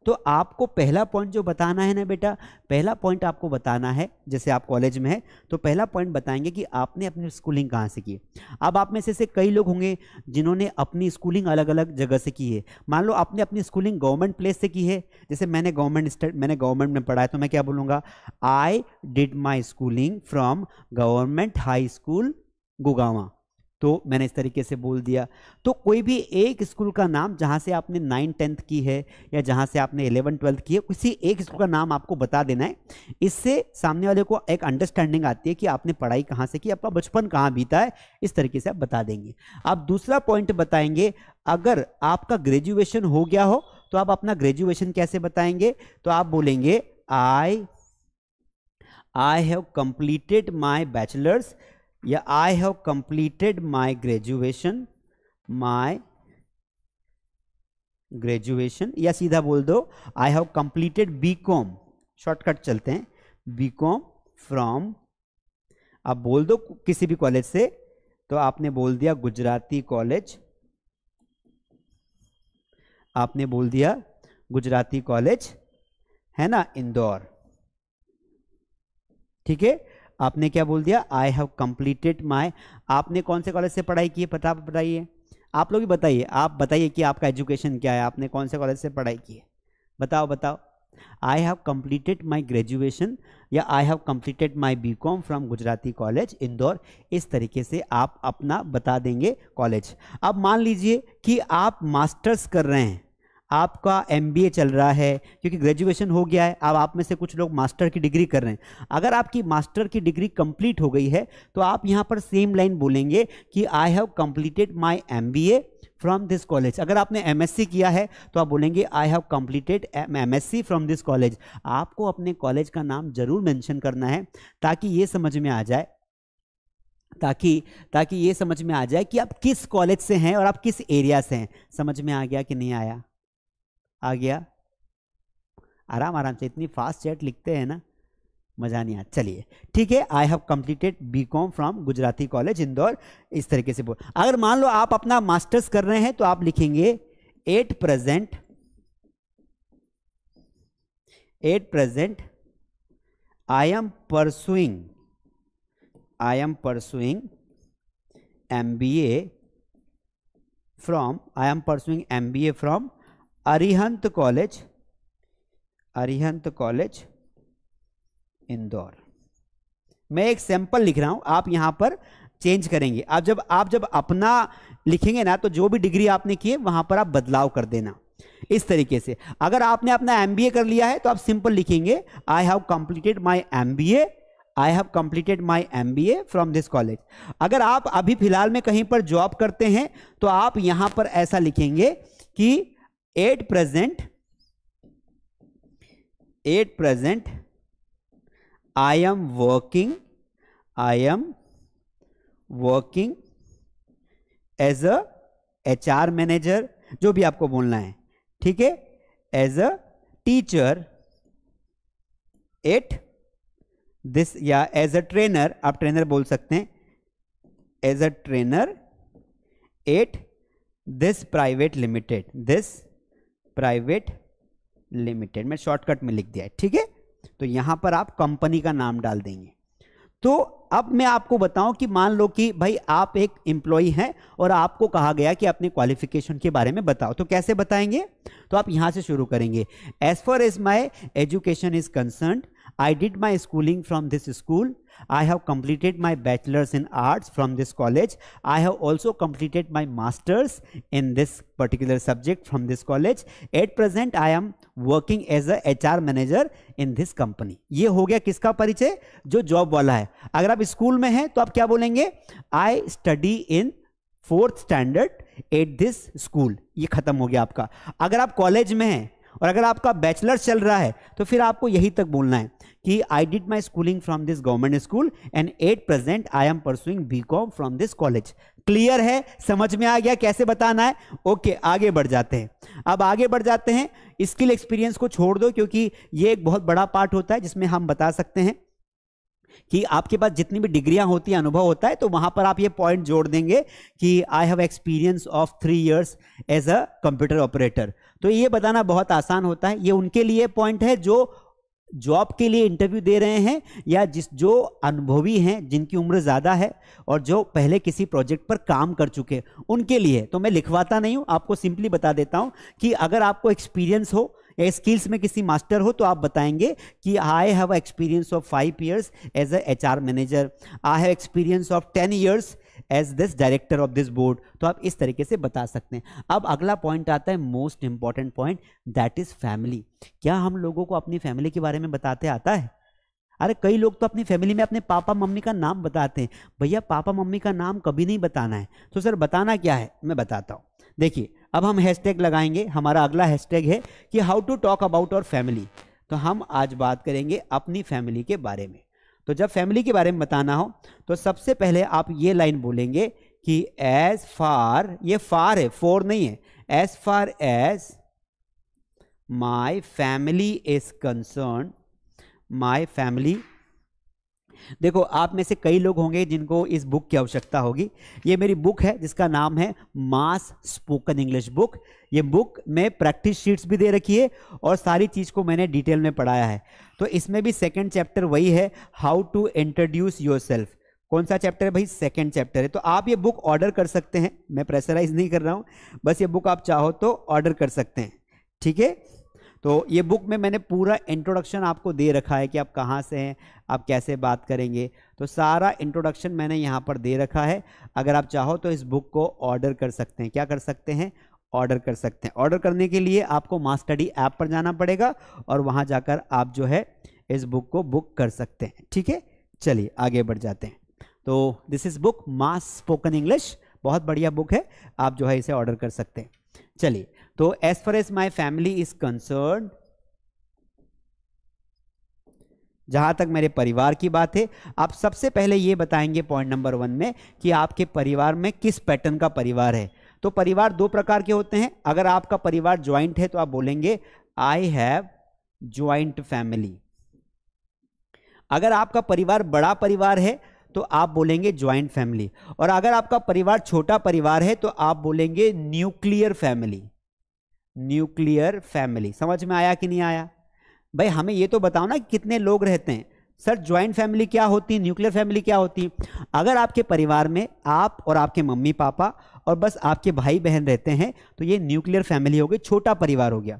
तो आपको पहला पॉइंट जो बताना है ना बेटा पहला पॉइंट आपको बताना है जैसे आप कॉलेज में है तो पहला पॉइंट बताएंगे कि आपने अपनी स्कूलिंग कहाँ से की है अब आप में से से कई लोग होंगे जिन्होंने अपनी स्कूलिंग अलग अलग जगह से की है मान लो आपने अपनी स्कूलिंग गवर्नमेंट प्लेस से की है जैसे मैंने गवर्नमेंट मैंने गवर्नमेंट में पढ़ा है तो मैं क्या बोलूँगा I did my schooling from government high school Gugawa तो मैंने इस तरीके से बोल दिया तो कोई भी एक स्कूल का नाम जहाँ से आपने नाइन टेंथ की है या जहाँ से आपने इलेवन ट्वेल्थ की है किसी एक स्कूल का नाम आपको बता देना है इससे सामने वाले को एक अंडरस्टैंडिंग आती है कि आपने पढ़ाई कहाँ से की आपका बचपन कहाँ बीता है इस तरीके से आप बता देंगे आप दूसरा पॉइंट बताएंगे अगर आपका ग्रेजुएशन हो गया हो तो आप अपना ग्रेजुएशन कैसे बताएंगे तो आप बोलेंगे I I have completed my bachelors या I have completed my graduation my graduation या सीधा बोल दो I have completed B com shortcut चलते हैं बी कॉम फ्रॉम आप बोल दो किसी भी कॉलेज से तो आपने बोल दिया गुजराती कॉलेज आपने बोल दिया गुजराती कॉलेज है ना इंदौर ठीक है आपने क्या बोल दिया आई हैव कंप्लीटेड माई आपने कौन से कॉलेज से पढ़ाई की है पता बताइए आप लोग भी बताइए आप बताइए कि आपका एजुकेशन क्या है आपने कौन से कॉलेज से पढ़ाई की है बताओ बताओ I have completed my graduation या I have completed my B com from Gujarati college Indore इस तरीके से आप अपना बता देंगे कॉलेज अब मान लीजिए कि आप मास्टर्स कर रहे हैं आपका एम चल रहा है क्योंकि ग्रेजुएशन हो गया है अब आप में से कुछ लोग मास्टर की डिग्री कर रहे हैं अगर आपकी मास्टर की डिग्री कंप्लीट हो गई है तो आप यहाँ पर सेम लाइन बोलेंगे कि I have completed my M from this college अगर आपने एम किया है तो आप बोलेंगे I have S C from this college आपको अपने कॉलेज का नाम जरूर मैंशन करना है ताकि ये समझ में आ जाए ताकि ताकि ये समझ में आ जाए कि आप किस कॉलेज से हैं और आप किस एरिया से हैं समझ में आ गया कि नहीं आया आ गया आराम आराम से इतनी फास्ट चैट लिखते हैं ना मजा नहीं आता चलिए ठीक है I have completed B com from Gujarati college Indore इस तरीके से बोल अगर मान लो आप अपना मास्टर्स कर रहे हैं तो आप लिखेंगे at present at present I am pursuing I am pursuing M B A from I am pursuing M B A from Arihant college Arihant college Indore मैं एक सैंपल लिख रहा हूं आप यहां पर चेंज करेंगे आप जब आप जब अपना लिखेंगे ना तो जो भी डिग्री आपने की है वहां पर आप बदलाव कर देना इस तरीके से अगर आपने अपना एम कर लिया है तो आप सिंपल लिखेंगे I have completed my M I have completed my M B A from this college अगर आप अभी फिलहाल में कहीं पर जॉब करते हैं तो आप यहां पर ऐसा लिखेंगे कि at present at present I am working I am working as a H R manager जो भी आपको बोलना है ठीक है as a teacher at this या एज अ ट्रेनर आप ट्रेनर बोल सकते हैं as a trainer at this private limited this private limited में शॉर्टकट में लिख दिया है ठीक है तो यहां पर आप कंपनी का नाम डाल देंगे तो अब मैं आपको बताऊं कि मान लो कि भाई आप एक एम्प्लॉय हैं और आपको कहा गया कि अपने क्वालिफिकेशन के बारे में बताओ तो कैसे बताएंगे तो आप यहां से शुरू करेंगे as far as my education is concern I did my schooling from this school. I have completed my bachelor's in arts from this college. I have also completed my master's in this particular subject from this college. At present, I am working as a HR manager in this company. ये हो गया किसका परिचय जो job वाला है अगर आप school में हैं तो आप क्या बोलेंगे I study in fourth standard at this school. ये खत्म हो गया आपका अगर आप college में हैं और अगर आपका बैचलर्स चल रहा है तो फिर आपको यही तक बोलना है कि I did my schooling from this government school and at present I am pursuing B com from this college clear है समझ में आ गया कैसे बताना है ओके okay, आगे बढ़ जाते हैं अब आगे बढ़ जाते हैं स्किल एक्सपीरियंस को छोड़ दो क्योंकि ये एक बहुत बड़ा पार्ट होता है जिसमें हम बता सकते हैं कि आपके पास जितनी भी डिग्रियां होती है अनुभव होता है तो वहां पर आप ये पॉइंट जोड़ देंगे कि I have experience of three years as a computer operator तो ये बताना बहुत आसान होता है ये उनके लिए पॉइंट है जो जॉब के लिए इंटरव्यू दे रहे हैं या जिस जो अनुभवी हैं जिनकी उम्र ज़्यादा है और जो पहले किसी प्रोजेक्ट पर काम कर चुके उनके लिए तो मैं लिखवाता नहीं हूँ आपको सिंपली बता देता हूँ कि अगर आपको एक्सपीरियंस हो या स्किल्स में किसी मास्टर हो तो आप बताएंगे कि I have experience of five years as a H manager I have experience of ten years as this director of this board तो आप इस तरीके से बता सकते हैं अब अगला पॉइंट आता है most important point that is family क्या हम लोगों को अपनी फैमिली के बारे में बताते आता है अरे कई लोग तो अपनी फैमिली में अपने पापा मम्मी का नाम बताते हैं भैया पापा मम्मी का नाम कभी नहीं बताना है तो सर बताना क्या है मैं बताता हूँ देखिए अब हम हैशटैग लगाएंगे हमारा अगला हैशटैग है कि how to talk about our family तो हम आज बात करेंगे अपनी फैमिली के बारे में तो जब फैमिली के बारे में बताना हो तो सबसे पहले आप ये लाइन बोलेंगे कि एज फार ये फार है फोर नहीं है as far as my family is concern my family देखो आप में से कई लोग होंगे जिनको इस बुक की आवश्यकता होगी ये मेरी बुक है जिसका नाम है मास स्पोकन इंग्लिश बुक ये बुक में प्रैक्टिस शीट्स भी दे रखी है और सारी चीज़ को मैंने डिटेल में पढ़ाया है तो इसमें भी सेकेंड चैप्टर वही है how to introduce yourself कौन सा चैप्टर है भाई सेकेंड चैप्टर है तो आप ये बुक ऑर्डर कर सकते हैं मैं प्रेशराइज नहीं कर रहा हूँ बस ये बुक आप चाहो तो ऑर्डर कर सकते हैं ठीक है तो ये बुक में मैंने पूरा इंट्रोडक्शन आपको दे रखा है कि आप कहाँ से हैं आप कैसे बात करेंगे तो सारा इंट्रोडक्शन मैंने यहाँ पर दे रखा है अगर आप चाहो तो इस बुक को ऑर्डर कर सकते हैं क्या कर सकते हैं ऑर्डर कर सकते हैं ऑर्डर करने के लिए आपको माँ स्टडी ऐप पर जाना पड़ेगा और वहाँ जाकर आप जो है इस बुक को बुक कर सकते हैं ठीक है चलिए आगे बढ़ जाते हैं तो this is book Mass spoken English बहुत बढ़िया बुक है आप जो है इसे ऑर्डर कर सकते हैं चलिए तो as far as my family is concern जहां तक मेरे परिवार की बात है आप सबसे पहले ये बताएंगे पॉइंट नंबर वन में कि आपके परिवार में किस पैटर्न का परिवार है तो परिवार दो प्रकार के होते हैं अगर आपका परिवार ज्वाइंट है तो आप बोलेंगे आई हैव ज्वाइंट फैमिली अगर आपका परिवार बड़ा परिवार है तो आप बोलेंगे ज्वाइंट फैमिली और अगर आपका परिवार छोटा परिवार है तो आप बोलेंगे न्यूक्लियर फैमिली न्यूक्लियर फैमिली समझ में आया कि नहीं आया भाई हमें ये तो बताओ ना कितने लोग रहते हैं सर ज्वाइंट फैमिली क्या होती है न्यूक्लियर फैमिली क्या होती है अगर आपके परिवार में आप और आपके मम्मी पापा और बस आपके भाई बहन रहते हैं तो ये न्यूक्लियर फैमिली हो गई छोटा परिवार हो गया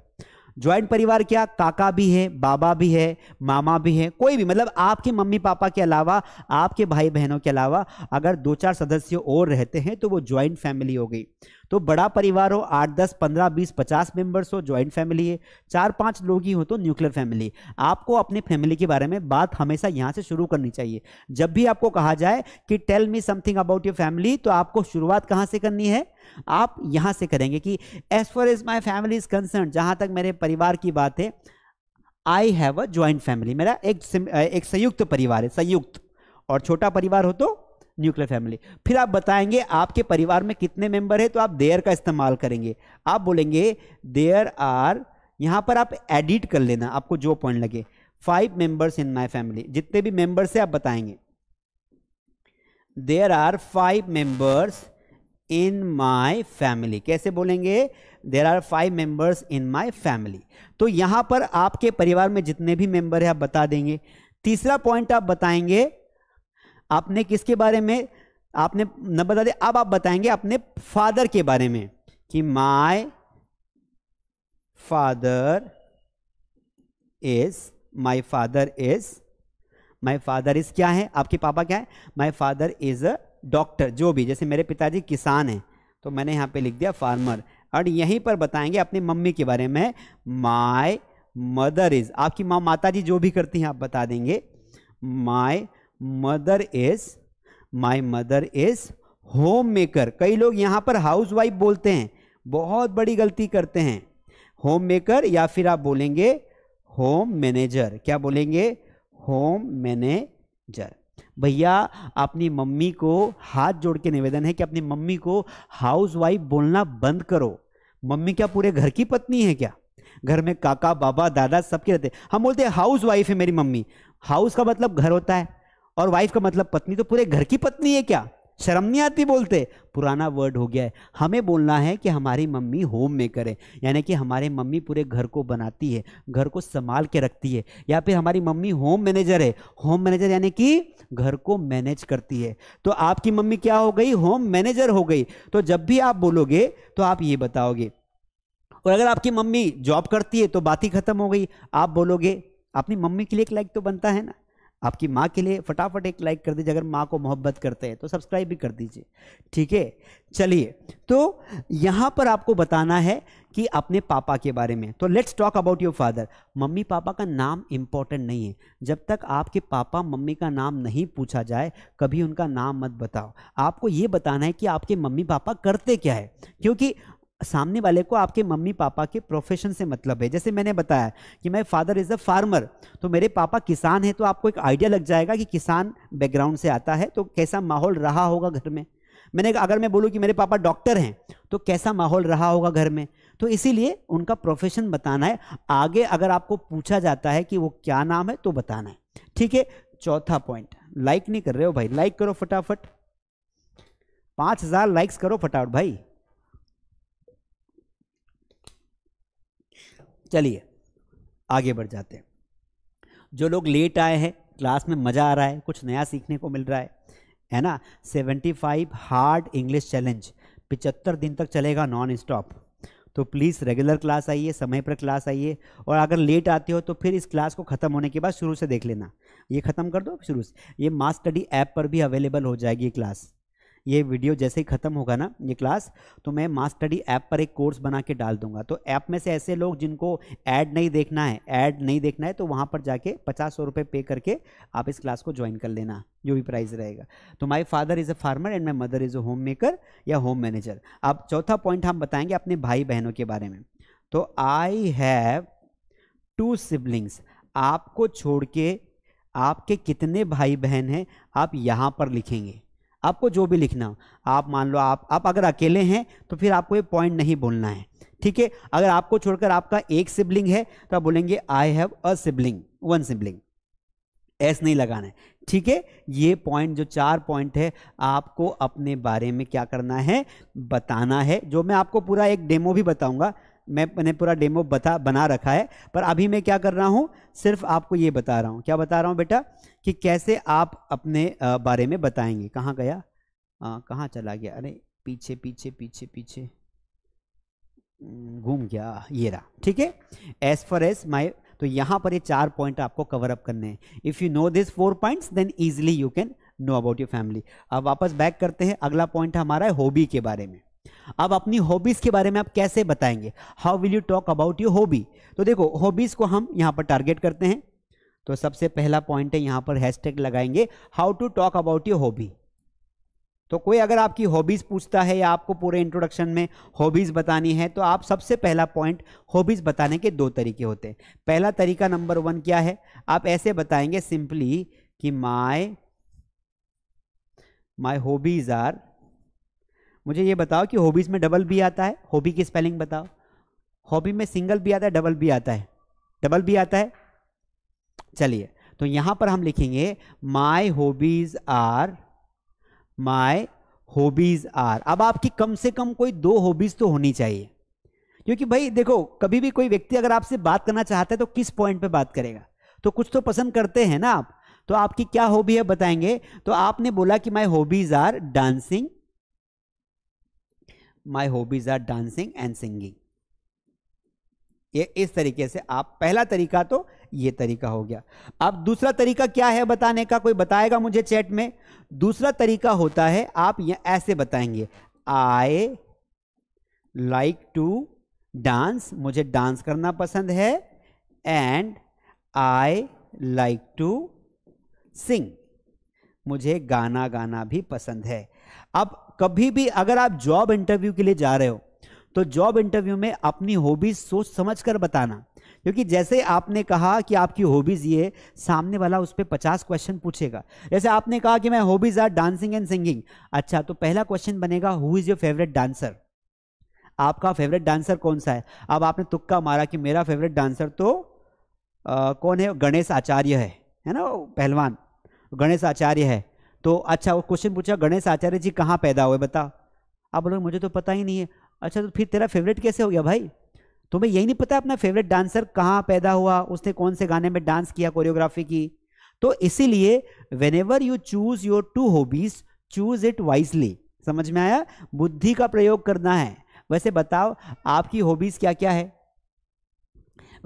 ज्वाइंट परिवार क्या काका भी है बाबा भी है मामा भी है कोई भी मतलब आपके मम्मी पापा के अलावा आपके भाई बहनों के अलावा अगर दो चार सदस्य और रहते हैं तो वो ज्वाइंट फैमिली हो गई तो बड़ा परिवार हो आठ दस पंद्रह बीस पचास मेंबर्स हो ज्वाइंट फैमिली है चार पांच लोग ही हो तो न्यूक्लियर फैमिली आपको अपनी फैमिली के बारे में बात हमेशा यहां से शुरू करनी चाहिए जब भी आपको कहा जाए कि tell me something about your family तो आपको शुरुआत कहां से करनी है आप यहां से करेंगे कि as far as my family is concern जहां तक मेरे परिवार की बात है I have a joint family मेरा एक एक संयुक्त परिवार है संयुक्त और छोटा परिवार हो तो न्यूक्लियर फैमिली फिर आप बताएंगे आपके परिवार में कितने मेंबर है तो आप देयर का इस्तेमाल करेंगे आप बोलेंगे देयर आर यहाँ पर आप एडिट कर लेना आपको जो पॉइंट लगे five members in my family जितने भी मेंबर्स है आप बताएंगे there are five members in my family कैसे बोलेंगे there are five members in my family तो यहां पर आपके परिवार में जितने भी मेंबर हैं आप बता देंगे तीसरा पॉइंट आप बताएंगे आपने किसके बारे में आपने न बता दिया अब आप बताएंगे अपने फादर के बारे में कि my father is my father is my father is क्या है आपके पापा क्या है my father is a doctor जो भी जैसे मेरे पिताजी किसान हैं तो मैंने यहां पे लिख दिया फार्मर और यहीं पर बताएंगे अपनी मम्मी के बारे में माय मदर इज आपकी माँ माता जी जो भी करती हैं आप बता देंगे my mother is my mother is home maker कई लोग यहां पर हाउस वाइफ बोलते हैं बहुत बड़ी गलती करते हैं होम मेकर या फिर आप बोलेंगे होम मैनेजर क्या बोलेंगे होम मैनेजर भैया अपनी मम्मी को हाथ जोड़ के निवेदन है कि अपनी मम्मी को हाउस वाइफ बोलना बंद करो मम्मी क्या पूरे घर की पत्नी है क्या घर में काका बाबा दादा सबके रहते हम बोलते हैं हाउस वाइफ है मेरी मम्मी हाउस का मतलब घर होता है और वाइफ का मतलब पत्नी तो पूरे घर की पत्नी है क्या शर्म नहीं आती बोलते पुराना वर्ड हो गया है हमें बोलना है कि हमारी मम्मी होम मेकर है यानी कि हमारी मम्मी पूरे घर को बनाती है घर को संभाल के रखती है या फिर हमारी मम्मी होम मैनेजर है होम मैनेजर यानी कि घर को मैनेज करती है तो आपकी मम्मी क्या हो गई होम मैनेजर हो गई तो जब भी आप बोलोगे तो आप ये बताओगे और अगर आपकी मम्मी जॉब करती है तो बात ही खत्म हो गई आप बोलोगे अपनी मम्मी के लिए एक लाइक तो बनता है ना आपकी माँ के लिए फटाफट एक लाइक कर दीजिए अगर माँ को मोहब्बत करते हैं तो सब्सक्राइब भी कर दीजिए ठीक है चलिए तो यहाँ पर आपको बताना है कि अपने पापा के बारे में तो let's talk about your father मम्मी पापा का नाम इम्पॉर्टेंट नहीं है जब तक आपके पापा मम्मी का नाम नहीं पूछा जाए कभी उनका नाम मत बताओ आपको ये बताना है कि आपके मम्मी पापा करते क्या है क्योंकि सामने वाले को आपके मम्मी पापा के प्रोफेशन से मतलब है जैसे मैंने बताया कि मैं फादर इज़ अ फार्मर तो मेरे पापा किसान हैं तो आपको एक आइडिया लग जाएगा कि किसान बैकग्राउंड से आता है तो कैसा माहौल रहा होगा घर में मैंने अगर मैं बोलूँ कि मेरे पापा डॉक्टर हैं तो कैसा माहौल रहा होगा घर में तो इसीलिए उनका प्रोफेशन बताना है आगे अगर आपको पूछा जाता है कि वो क्या नाम है तो बताना है ठीक है चौथा पॉइंट लाइक नहीं कर रहे हो भाई लाइक करो फटाफट पाँच हज़ार लाइक्स करो फटाफट भाई चलिए आगे बढ़ जाते हैं जो लोग लेट आए हैं क्लास में मज़ा आ रहा है कुछ नया सीखने को मिल रहा है है ना 75 हार्ड इंग्लिश चैलेंज पिचहत्तर दिन तक चलेगा नॉन स्टॉप तो प्लीज़ रेगुलर क्लास आइए समय पर क्लास आइए और अगर लेट आते हो तो फिर इस क्लास को ख़त्म होने के बाद शुरू से देख लेना ये ख़त्म कर दो शुरू से ये मास्क स्टडी ऐप पर भी अवेलेबल हो जाएगी क्लास ये वीडियो जैसे ही ख़त्म होगा ना ये क्लास तो मैं मास स्टडी ऐप पर एक कोर्स बना के डाल दूंगा तो ऐप में से ऐसे लोग जिनको ऐड नहीं देखना है ऐड नहीं देखना है तो वहाँ पर जाके पचास सौ रुपये पे करके आप इस क्लास को ज्वाइन कर लेना जो भी प्राइस रहेगा तो my father is a farmer and my mother is a home maker या होम मैनेजर अब चौथा पॉइंट हम बताएंगे अपने भाई बहनों के बारे में तो आई हैव टू सिबलिंग्स आपको छोड़ के आपके कितने भाई बहन हैं आप यहाँ पर लिखेंगे आपको जो भी लिखना आप मान लो आप आप अगर अकेले हैं तो फिर आपको ये पॉइंट नहीं बोलना है ठीक है अगर आपको छोड़कर आपका एक सिबलिंग है तो आप बोलेंगे I have a sibling one sibling S नहीं लगाना है ठीक है ये पॉइंट जो चार पॉइंट है आपको अपने बारे में क्या करना है बताना है जो मैं आपको पूरा एक डेमो भी बताऊंगा मैं मैंने पूरा डेमो बता बना रखा है पर अभी मैं क्या कर रहा हूँ सिर्फ आपको ये बता रहा हूँ क्या बता रहा हूँ बेटा कि कैसे आप अपने बारे में बताएंगे कहाँ गया कहाँ चला गया अरे पीछे पीछे पीछे पीछे घूम गया ये रहा ठीक है एज फॉर एज माई तो यहाँ पर ये चार पॉइंट आपको कवर अप करने हैं if you know this four points then easily you can know about your family अब वापस बैक करते हैं अगला पॉइंट हमारा है हॉबी के बारे में अब अपनी हॉबीज के बारे में आप कैसे बताएंगे how will you talk about your hobby तो देखो हॉबीज को हम यहां पर टारगेट करते हैं तो सबसे पहला पॉइंट है यहां पर हैशटैग लगाएंगे how to talk about your hobby तो कोई अगर आपकी हॉबीज पूछता है या आपको पूरे इंट्रोडक्शन में हॉबीज बतानी है तो आप सबसे पहला पॉइंट हॉबीज बताने के दो तरीके होते हैं पहला तरीका नंबर वन क्या है आप ऐसे बताएंगे सिंपली कि माय माय हॉबीज आर मुझे ये बताओ कि हॉबीज़ में डबल बी आता है हॉबी की स्पेलिंग बताओ हॉबी में सिंगल बी आता है डबल बी आता है डबल बी आता है चलिए तो यहाँ पर हम लिखेंगे my hobbies are my hobbies are अब आपकी कम से कम कोई दो हॉबीज़ तो होनी चाहिए क्योंकि भाई देखो कभी भी कोई व्यक्ति अगर आपसे बात करना चाहता है तो किस पॉइंट पे बात करेगा तो कुछ तो पसंद करते हैं ना आप तो आपकी क्या हॉबी है बताएंगे तो आपने बोला कि my hobbies are dancing my hobbies are dancing and singing ये इस तरीके से आप पहला तरीका तो ये तरीका हो गया अब दूसरा तरीका क्या है बताने का कोई बताएगा मुझे चैट में दूसरा तरीका होता है आप ये ऐसे बताएंगे आई लाइक टू डांस मुझे डांस करना पसंद है and I like to sing मुझे गाना गाना भी पसंद है अब कभी भी अगर आप जॉब इंटरव्यू के लिए जा रहे हो तो जॉब इंटरव्यू में अपनी हॉबीज सोच समझ कर बताना क्योंकि जैसे आपने कहा कि आपकी हॉबीज़ ये सामने वाला उस पर पचास क्वेश्चन पूछेगा जैसे आपने कहा कि मैं hobbies are dancing and singing अच्छा तो पहला क्वेश्चन बनेगा who is your favourite dancer आपका फेवरेट डांसर कौन सा है अब आपने तुक्का मारा कि मेरा फेवरेट डांसर तो आ, कौन है गणेश आचार्य है है ना पहलवान गणेश आचार्य है तो अच्छा वो क्वेश्चन पूछा गणेश आचार्य जी कहाँ पैदा हुए बता आप बोलोगे मुझे तो पता ही नहीं है अच्छा तो फिर तेरा फेवरेट कैसे हो गया भाई तुम्हें यही नहीं पता अपना फेवरेट डांसर कहाँ पैदा हुआ उसने कौन से गाने में डांस किया कोरियोग्राफी की तो इसीलिए whenever you choose your two hobbies choose it wisely समझ में आया बुद्धि का प्रयोग करना है वैसे बताओ आपकी हॉबीज क्या क्या है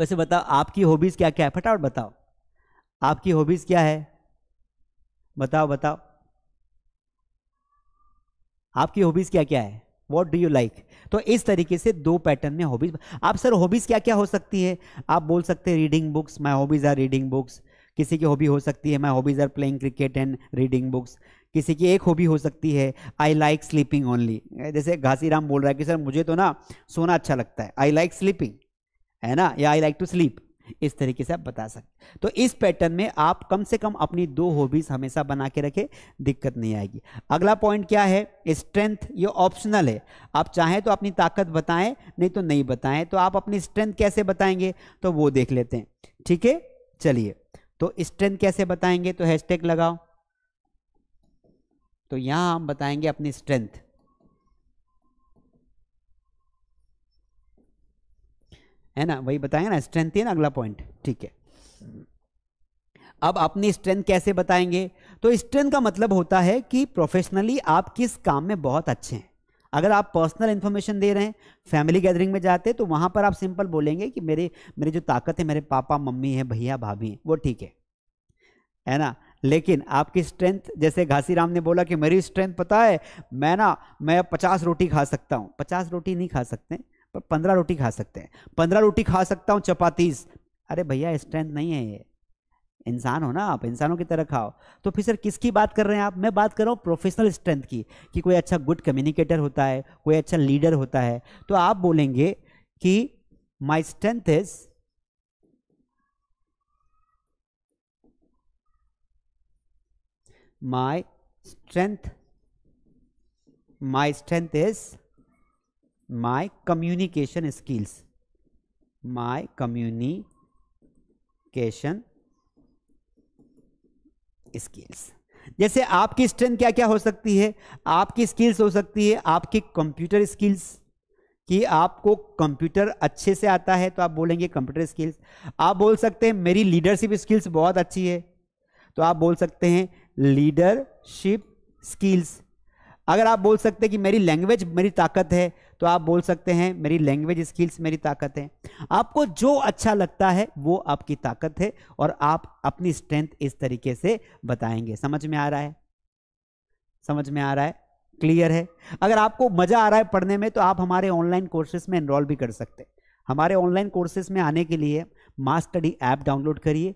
वैसे बताओ आपकी हॉबीज क्या क्या है फटाफट बताओ आपकी हॉबीज क्या है बताओ बताओ आपकी हॉबीज़ क्या क्या है वॉट डू यू लाइक तो इस तरीके से दो पैटर्न में हॉबीज आप सर हॉबीज़ क्या क्या हो सकती है आप बोल सकते हैं reading books my hobbies are reading books किसी की हॉबी हो सकती है my hobbies are playing cricket and reading books किसी की एक हॉबी हो सकती है आई लाइक स्लीपिंग ओनली जैसे घासीराम बोल रहा है कि सर मुझे तो ना सोना अच्छा लगता है आई लाइक स्लीपिंग है ना या आई लाइक टू स्लीप इस तरीके से आप बता सकते तो इस पैटर्न में आप कम से कम अपनी दो हॉबीज हमेशा बना के रखें दिक्कत नहीं आएगी अगला पॉइंट क्या है स्ट्रेंथ ये ऑप्शनल है आप चाहें तो अपनी ताकत बताएं नहीं तो नहीं बताएं तो आप अपनी स्ट्रेंथ कैसे बताएंगे तो वो देख लेते हैं ठीक है चलिए तो स्ट्रेंथ कैसे बताएंगे तो हैश लगाओ तो यहां हम बताएंगे अपनी स्ट्रेंथ है ना वही बताएंगे ना स्ट्रेंथ ही ना अगला पॉइंट ठीक है अब अपनी स्ट्रेंथ कैसे बताएंगे तो स्ट्रेंथ का मतलब होता है कि प्रोफेशनली आप किस काम में बहुत अच्छे हैं अगर आप पर्सनल इन्फॉर्मेशन दे रहे हैं फैमिली गैदरिंग में जाते हैं तो वहाँ पर आप सिंपल बोलेंगे कि मेरे मेरे जो ताकत है मेरे पापा मम्मी हैं भैया भाभी हैं वो ठीक है है ना लेकिन आपकी स्ट्रेंथ जैसे घासीराम ने बोला कि मेरी स्ट्रेंथ पता है मैं ना मैं पचास रोटी खा सकता हूँ पचास रोटी नहीं खा सकते पर पंद्रह रोटी खा सकते हैं पंद्रह रोटी खा सकता हूँ चपातीस अरे भैया स्ट्रेंथ नहीं है ये इंसान हो ना आप इंसानों की तरह खाओ तो फिर सर किसकी बात कर रहे हैं आप मैं बात कर रहा हूँ प्रोफेशनल स्ट्रेंथ की कि कोई अच्छा गुड कम्युनिकेटर होता है कोई अच्छा लीडर होता है तो आप बोलेंगे कि my strength is my strength my strength is my communication skills my communication skills जैसे आपकी स्ट्रेंथ क्या क्या हो सकती है आपकी स्किल्स हो सकती है आपकी कंप्यूटर स्किल्स कि आपको कंप्यूटर अच्छे से आता है तो आप बोलेंगे कंप्यूटर स्किल्स आप बोल सकते हैं मेरी लीडरशिप स्किल्स बहुत अच्छी है तो आप बोल सकते हैं लीडरशिप स्किल्स अगर आप बोल सकते हैं कि मेरी लैंग्वेज मेरी ताकत है तो आप बोल सकते हैं मेरी लैंग्वेज स्किल्स मेरी ताकत है आपको जो अच्छा लगता है वो आपकी ताकत है और आप अपनी स्ट्रेंथ इस तरीके से बताएंगे समझ में आ रहा है समझ में आ रहा है क्लियर है अगर आपको मजा आ रहा है पढ़ने में तो आप हमारे ऑनलाइन कोर्सेज में एनरोल भी कर सकते हैं हमारे ऑनलाइन कोर्सेज में आने के लिए मास्टडी ऐप डाउनलोड करिए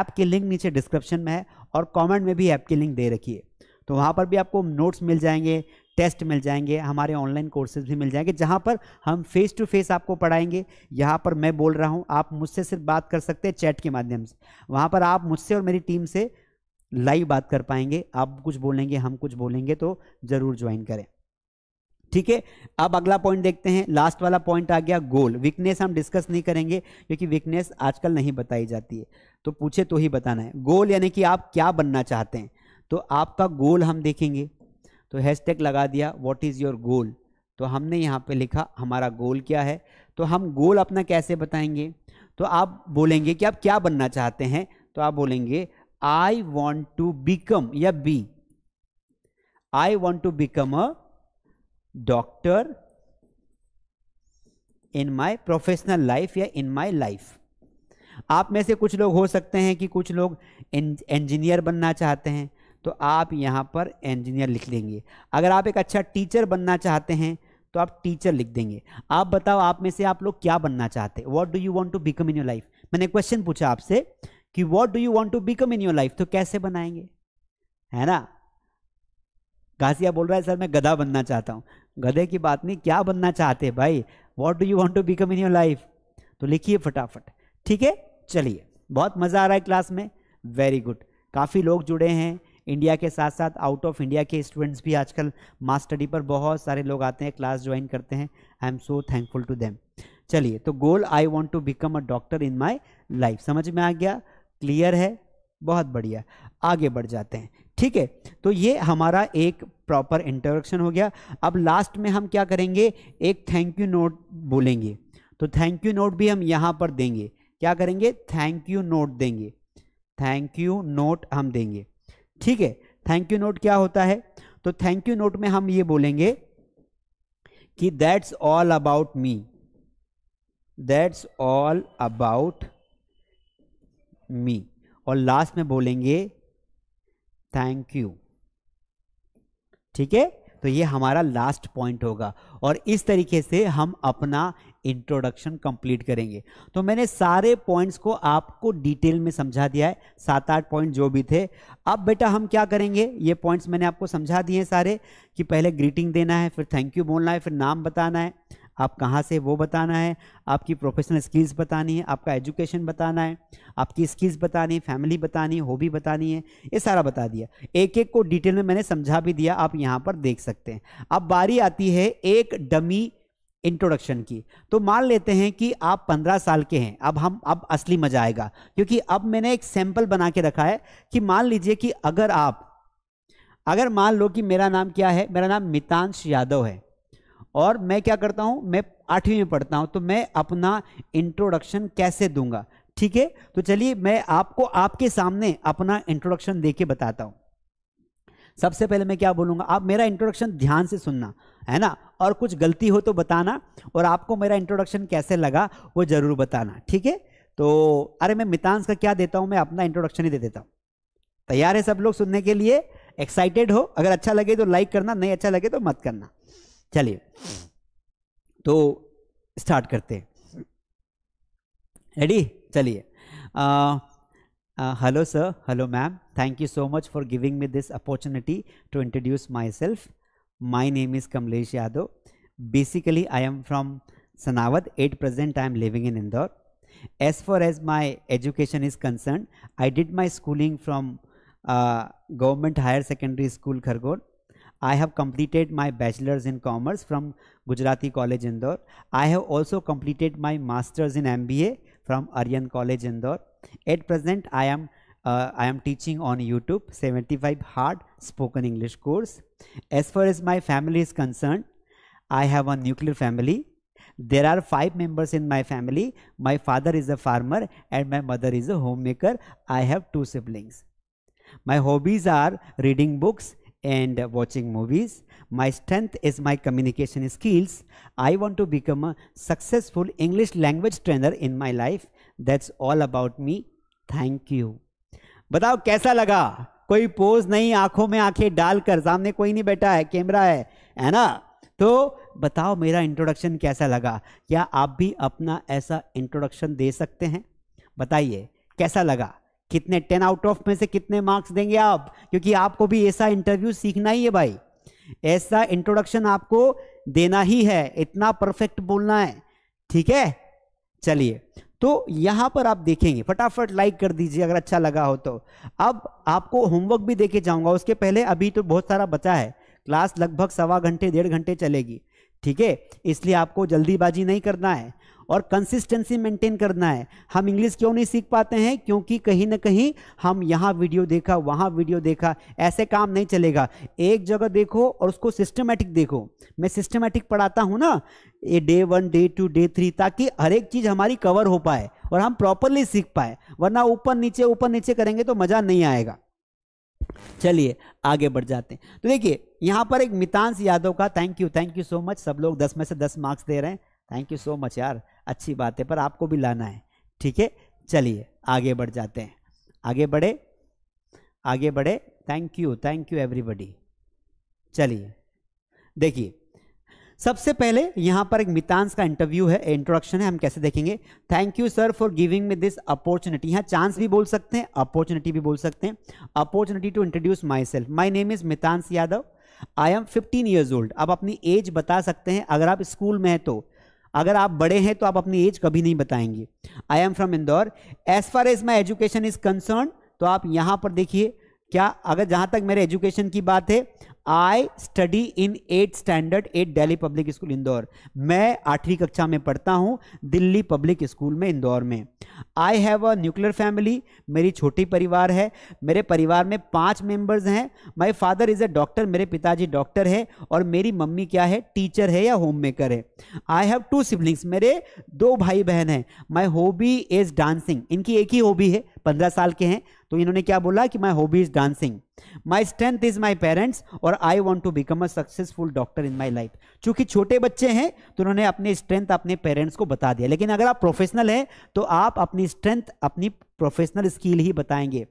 ऐप की लिंक नीचे डिस्क्रिप्शन में है और कमेंट में भी ऐप की लिंक दे रखिए तो वहाँ पर भी आपको नोट्स मिल जाएंगे टेस्ट मिल जाएंगे हमारे ऑनलाइन कोर्सेज भी मिल जाएंगे जहाँ पर हम फेस टू फेस आपको पढ़ाएंगे यहाँ पर मैं बोल रहा हूँ आप मुझसे सिर्फ बात कर सकते हैं चैट के माध्यम से वहाँ पर आप मुझसे और मेरी टीम से लाइव बात कर पाएंगे आप कुछ बोलेंगे हम कुछ बोलेंगे तो ज़रूर ज्वाइन करें ठीक है अब अगला पॉइंट देखते हैं लास्ट वाला पॉइंट आ गया गोल वीकनेस हम डिस्कस नहीं करेंगे क्योंकि वीकनेस आजकल नहीं बताई जाती है तो पूछे तो ही बताना है गोल यानी कि आप क्या बनना चाहते हैं तो आपका गोल हम देखेंगे तो हैशटैग लगा दिया व्हाट इज़ योर गोल तो हमने यहाँ पे लिखा हमारा गोल क्या है तो हम गोल अपना कैसे बताएंगे तो आप बोलेंगे कि आप क्या बनना चाहते हैं तो आप बोलेंगे आई वॉन्ट टू बिकम या be I want to become a doctor in my professional life या इन माई लाइफ आप में से कुछ लोग हो सकते हैं कि कुछ लोग इंजीनियर बनना चाहते हैं तो आप यहाँ पर इंजीनियर लिख लेंगे अगर आप एक अच्छा टीचर बनना चाहते हैं तो आप टीचर लिख देंगे आप बताओ आप में से आप लोग क्या बनना चाहते हैं what do you want to become in your life मैंने क्वेश्चन पूछा आपसे कि what do you want to become in your life तो कैसे बनाएंगे है ना घासिया बोल रहा है सर मैं गधा बनना चाहता हूँ गधे की बात नहीं क्या बनना चाहते भाई what do you want to become in your life तो लिखिए फटाफट ठीक है चलिए बहुत मज़ा आ रहा है क्लास में वेरी गुड काफ़ी लोग जुड़े हैं इंडिया के साथ साथ आउट ऑफ इंडिया के स्टूडेंट्स भी आजकल मास स्टडी पर बहुत सारे लोग आते हैं क्लास ज्वाइन करते हैं I am so thankful to them चलिए तो goal I want to become a doctor in my life समझ में आ गया क्लियर है बहुत बढ़िया आगे बढ़ जाते हैं ठीक है तो ये हमारा एक प्रॉपर इंट्रोडक्शन हो गया अब लास्ट में हम क्या करेंगे एक थैंक यू नोट बोलेंगे तो थैंक यू नोट भी हम यहाँ पर देंगे क्या करेंगे थैंक यू नोट देंगे थैंक यू नोट हम देंगे ठीक है थैंक यू नोट क्या होता है तो थैंक यू नोट में हम ये बोलेंगे कि that's all about me that's all about me और लास्ट में बोलेंगे थैंक यू ठीक है तो ये हमारा लास्ट पॉइंट होगा और इस तरीके से हम अपना इंट्रोडक्शन कंप्लीट करेंगे तो मैंने सारे पॉइंट्स को आपको डिटेल में समझा दिया है सात आठ पॉइंट जो भी थे अब बेटा हम क्या करेंगे ये पॉइंट्स मैंने आपको समझा दिए हैं सारे कि पहले ग्रीटिंग देना है फिर थैंक यू बोलना है फिर नाम बताना है आप कहाँ से वो बताना है आपकी प्रोफेशनल स्किल्स बतानी है आपका एजुकेशन बताना है आपकी स्किल्स बतानी है फैमिली बतानी है हॉबी बतानी है ये सारा बता दिया एक एक को डिटेल में मैंने समझा भी दिया आप यहाँ पर देख सकते हैं अब बारी आती है एक डमी इंट्रोडक्शन की तो मान लेते हैं कि आप 15 साल के हैं अब हम अब असली मजा आएगा क्योंकि अब मैंने एक सैंपल बना के रखा है कि मान लीजिए कि अगर आप अगर मान लो कि मेरा नाम क्या है मेरा नाम मितांश यादव है और मैं क्या करता हूँ मैं आठवीं में पढ़ता हूँ तो मैं अपना इंट्रोडक्शन कैसे दूंगा ठीक है तो चलिए मैं आपको आपके सामने अपना इंट्रोडक्शन दे के बताता हूँ सबसे पहले मैं क्या बोलूँगा आप मेरा इंट्रोडक्शन ध्यान से सुनना है ना और कुछ गलती हो तो बताना और आपको मेरा इंट्रोडक्शन कैसे लगा वो ज़रूर बताना ठीक है तो अरे मैं मितांश का क्या देता हूँ मैं अपना इंट्रोडक्शन ही दे देता हूँ तैयार है सब लोग सुनने के लिए एक्साइटेड हो अगर अच्छा लगे तो लाइक करना नहीं अच्छा लगे तो मत करना चलिए तो स्टार्ट करते हैं रेडी चलिए Uh, hello sir, hello ma'am. Thank you so much for giving me this opportunity to introduce myself. My name is Kamlesh Yadav. Basically, I am from Sanawat. At present, I am living in Indore. As far as my education is concerned, I did my schooling from uh, Government Higher Secondary School, Khargone. I have completed my bachelor's in commerce from Gujarati College Indore. I have also completed my master's in MBA from Aryan College Indore at present i am uh, i am teaching on youtube 75 hard spoken english course as far as my family is concerned i have a nuclear family there are five members in my family my father is a farmer and my mother is a homemaker i have two siblings my hobbies are reading books and watching movies. My strength is my communication skills. I want to become a successful English language trainer in my life that's all about me thank you बताओ कैसा लगा कोई pose नहीं आंखों में आंखें डालकर सामने कोई नहीं बैठा है कैमरा है है ना तो बताओ मेरा इंट्रोडक्शन कैसा लगा क्या आप भी अपना ऐसा इंट्रोडक्शन दे सकते हैं बताइए कैसा लगा कितने टेन आउट ऑफ में से कितने मार्क्स देंगे आप क्योंकि आपको भी ऐसा इंटरव्यू सीखना ही है भाई ऐसा इंट्रोडक्शन आपको देना ही है इतना परफेक्ट बोलना है ठीक है चलिए तो यहाँ पर आप देखेंगे फटाफट लाइक कर दीजिए अगर अच्छा लगा हो तो अब आपको होमवर्क भी देके जाऊँगा उसके पहले अभी तो बहुत सारा बचा है क्लास लगभग सवा घंटे डेढ़ घंटे चलेगी ठीक है इसलिए आपको जल्दीबाजी नहीं करना है और कंसिस्टेंसी मेंटेन करना है हम इंग्लिश क्यों नहीं सीख पाते हैं क्योंकि कहीं ना कहीं हम यहाँ वीडियो देखा वहाँ वीडियो देखा ऐसे काम नहीं चलेगा एक जगह देखो और उसको सिस्टमेटिक देखो मैं सिस्टमेटिक पढ़ाता हूँ ना ये day one day two day three ताकि हर एक चीज़ हमारी कवर हो पाए और हम प्रॉपरली सीख पाए वरना ऊपर नीचे ऊपर नीचे करेंगे तो मज़ा नहीं आएगा चलिए आगे बढ़ जाते हैं तो देखिए यहां पर एक मितांश यादव का thank you thank you so much सब लोग दस में से दस मार्क्स दे रहे हैं थैंक यू सो मच यार अच्छी बात है पर आपको भी लाना है ठीक है चलिए आगे बढ़ जाते हैं आगे बढ़े आगे बढ़े thank you thank you everybody चलिए देखिए सबसे पहले यहां पर एक मितांश का इंटरव्यू है इंट्रोडक्शन है हम कैसे देखेंगे thank you sir for giving me this opportunity यहां चांस भी बोल सकते हैं अपॉर्चुनिटी भी बोल सकते हैं opportunity to introduce myself my name is Mitansh Yadav I am 15 years old आप अपनी एज बता सकते हैं अगर आप स्कूल में हैं तो अगर आप बड़े हैं तो आप अपनी एज कभी नहीं बताएंगे I am from Indore as far as my education is concern तो आप यहाँ पर देखिए क्या अगर जहाँ तक मेरे एजुकेशन की बात है I study in eight standard at Delhi public school Indore मैं आठवीं कक्षा में पढ़ता हूँ दिल्ली पब्लिक स्कूल में इंदौर में I have a nuclear family मेरी छोटी परिवार है मेरे परिवार में पाँच members हैं My father is a doctor मेरे पिताजी डॉक्टर है और मेरी मम्मी क्या है टीचर है या होम मेकर है आई हैव टू सिबलिंग्स मेरे दो भाई बहन हैं माई होबी इज़ डांसिंग इनकी एक ही हॉबी है पंद्रह साल के हैं तो इन्होंने क्या बोला कि my hobby is dancing my strength is my parents और I want to become a successful doctor in my life चूंकि छोटे बच्चे हैं तो उन्होंने अपनी स्ट्रेंथ अपने पेरेंट्स को बता दिया लेकिन अगर आप प्रोफेशनल हैं तो आप अपनी स्ट्रेंथ अपनी प्रोफेशनल स्किल ही बताएंगे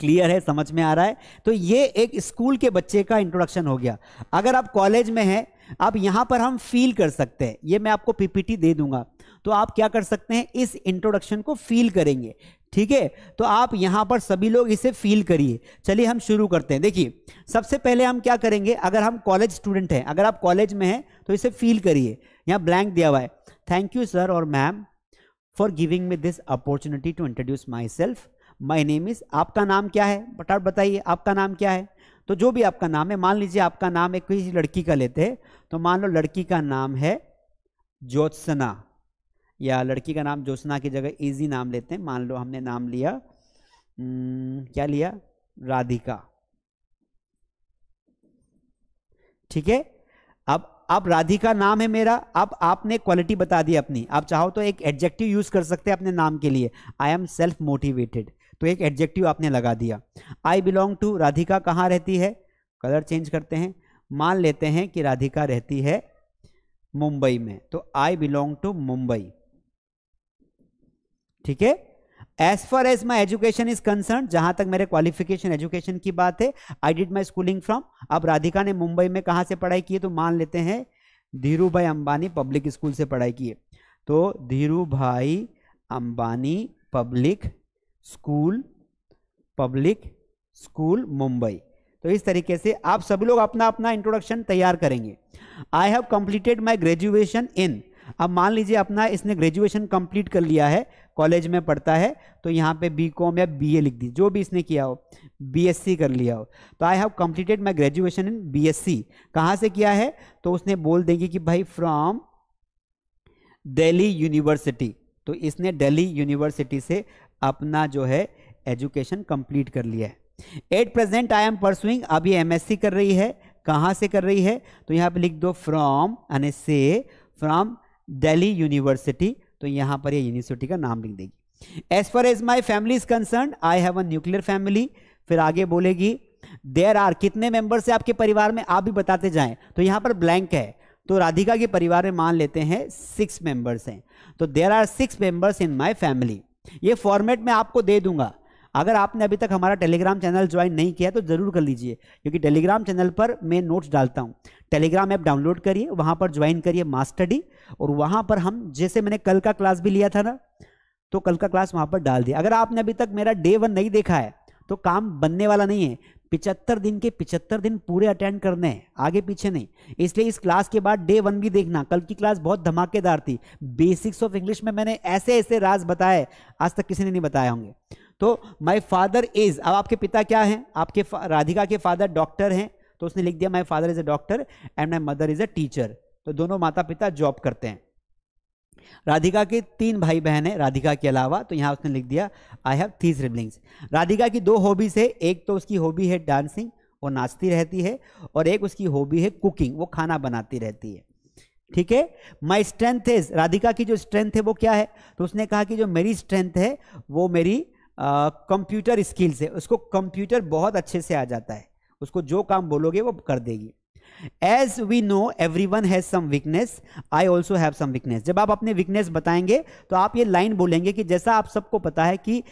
क्लियर है समझ में आ रहा है तो ये एक स्कूल के बच्चे का इंट्रोडक्शन हो गया अगर आप कॉलेज में हैं आप यहाँ पर हम फील कर सकते हैं ये मैं आपको पीपीटी दे दूंगा तो आप क्या कर सकते हैं इस इंट्रोडक्शन को फील करेंगे ठीक है तो आप यहाँ पर सभी लोग इसे फील करिए चलिए हम शुरू करते हैं देखिए सबसे पहले हम क्या करेंगे अगर हम कॉलेज स्टूडेंट हैं अगर आप कॉलेज में हैं तो इसे फील करिए यहाँ ब्लैंक दिया हुआ है थैंक यू सर और ma'am for giving me this opportunity to introduce myself my name is आपका नाम क्या है बटाट बताइए आपका नाम क्या है तो जो भी आपका नाम है मान लीजिए आपका नाम एक किसी लड़की का लेते हैं तो मान लो लड़की का नाम है ज्योत्सना या लड़की का नाम जोशना की जगह इजी नाम लेते हैं मान लो हमने नाम लिया हम्म, क्या लिया राधिका ठीक है अब आप राधिका नाम है मेरा अब आपने क्वालिटी बता दी अपनी आप चाहो तो एक एडजेक्टिव यूज कर सकते हैं अपने नाम के लिए आई एम सेल्फ मोटिवेटेड तो एक एडजेक्टिव आपने लगा दिया आई बिलोंग टू राधिका कहाँ रहती है कलर चेंज करते हैं मान लेते हैं कि राधिका रहती है मुंबई में तो आई बिलोंग टू मुंबई ठीक है as far as my education is concern जहां तक मेरे क्वालिफिकेशन एजुकेशन की बात है I did my schooling from अब राधिका ने मुंबई में कहाँ से पढ़ाई की है तो मान लेते हैं धीरू भाई अंबानी पब्लिक स्कूल से पढ़ाई की है तो Dhirubhai Ambani public school public school Mumbai तो इस तरीके से आप सभी लोग अपना अपना इंट्रोडक्शन तैयार करेंगे I have completed my graduation in अब मान लीजिए अपना इसने ग्रेजुएशन कंप्लीट कर लिया है कॉलेज में पढ़ता है तो यहाँ पे बी कॉम या बी ए लिख दी जो भी इसने किया हो बी एस सी कर लिया हो तो I have completed my graduation in B S C कहाँ से किया है तो उसने बोल देंगे कि भाई फ्रॉम दिल्ली यूनिवर्सिटी तो इसने दिल्ली यूनिवर्सिटी से अपना जो है एजुकेशन कंप्लीट कर लिया है at present I am pursuing अभी सी कर रही है कहाँ से कर रही है तो यहाँ पे लिख दो फ्रॉम यानी से फ्रॉम दिल्ली यूनिवर्सिटी तो यहां पर ये यूनिवर्सिटी का नाम लिख देगी as far as my family is concern I have a nuclear family फिर आगे बोलेगी देर आर कितने मेंबर्स है आपके परिवार में आप भी बताते जाएं तो यहां पर ब्लैंक है तो राधिका के परिवार में मान लेते हैं सिक्स मेंबर्स हैं तो there are six members in my family ये फॉर्मेट में आपको दे दूंगा अगर आपने अभी तक हमारा टेलीग्राम चैनल ज्वाइन नहीं किया तो ज़रूर कर लीजिए क्योंकि टेलीग्राम चैनल पर मैं नोट्स डालता हूँ टेलीग्राम ऐप डाउनलोड करिए वहाँ पर ज्वाइन करिए मास्टडी और वहाँ पर हम जैसे मैंने कल का क्लास भी लिया था ना तो कल का क्लास वहाँ पर डाल दिया अगर आपने अभी तक मेरा डे वन नहीं देखा है तो काम बनने वाला नहीं है पिचहत्तर दिन के पिचहत्तर दिन पूरे अटेंड करने हैं आगे पीछे नहीं इसलिए इस क्लास के बाद डे वन भी देखना कल की क्लास बहुत धमाकेदार थी बेसिक्स ऑफ इंग्लिश में मैंने ऐसे ऐसे राज बताए आज तक किसी ने नहीं बताए होंगे तो माय फादर इज अब आपके पिता क्या हैं आपके राधिका के फादर डॉक्टर हैं तो उसने लिख दिया my father is a doctor and my mother is a teacher तो दोनों माता पिता जॉब करते हैं राधिका के तीन भाई बहन है राधिका के अलावा तो यहाँ उसने लिख दिया I have three siblings Radhika की दो हॉबीज़ है एक तो उसकी हॉबी है डांसिंग वो नाचती रहती है और एक उसकी हॉबी है कुकिंग वो खाना बनाती रहती है ठीक है माई स्ट्रेंथ इज राधिका की जो स्ट्रेंथ है वो क्या है तो उसने कहा कि जो मेरी स्ट्रेंथ है वो मेरी कंप्यूटर स्किल्स है उसको कंप्यूटर बहुत अच्छे से आ जाता है उसको जो काम बोलोगे वो कर देगी as we know everyone has some weakness I also have some weakness जब आप अपने वीकनेस बताएंगे तो आप ये लाइन बोलेंगे कि जैसा आप सबको पता है कि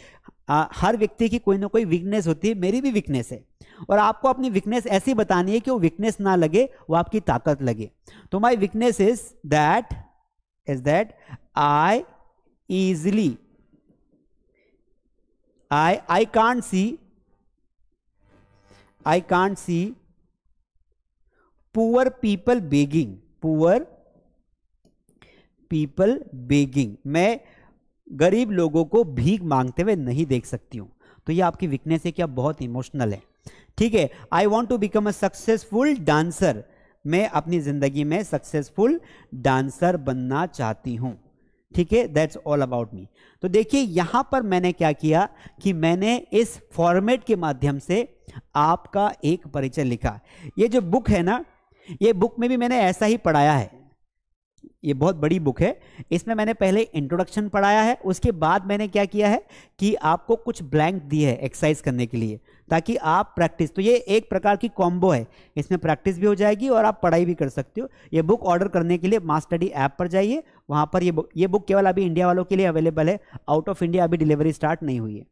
आ, हर व्यक्ति की कोई ना कोई वीकनेस होती है मेरी भी वीकनेस है और आपको अपनी वीकनेस ऐसी बतानी है कि वो वीकनेस ना लगे वो आपकी ताकत लगे तो my weakness is that is that I easily I, I can't see, I can't see poor people begging, poor people begging. मैं गरीब लोगों को भीख मांगते हुए नहीं देख सकती हूँ तो ये आपकी वीकनेस है क्या बहुत इमोशनल है ठीक है I want to become a successful dancer मैं अपनी जिंदगी में सक्सेसफुल डांसर बनना चाहती हूँ ठीक है दैट्स ऑल अबाउट मी तो देखिए यहां पर मैंने क्या किया कि मैंने इस फॉर्मेट के माध्यम से आपका एक परिचय लिखा ये जो बुक है ना ये बुक में भी मैंने ऐसा ही पढ़ाया है ये बहुत बड़ी बुक है इसमें मैंने पहले इंट्रोडक्शन पढ़ाया है उसके बाद मैंने क्या किया है कि आपको कुछ ब्लैंक दी है एक्सरसाइज करने के लिए ताकि आप प्रैक्टिस तो ये एक प्रकार की कॉम्बो है इसमें प्रैक्टिस भी हो जाएगी और आप पढ़ाई भी कर सकते हो ये बुक ऑर्डर करने के लिए मास्टडी ऐप पर जाइए वहाँ पर ये बुक ये बुक केवल अभी इंडिया वालों के लिए अवेलेबल है आउट ऑफ इंडिया अभी डिलीवरी स्टार्ट नहीं हुई है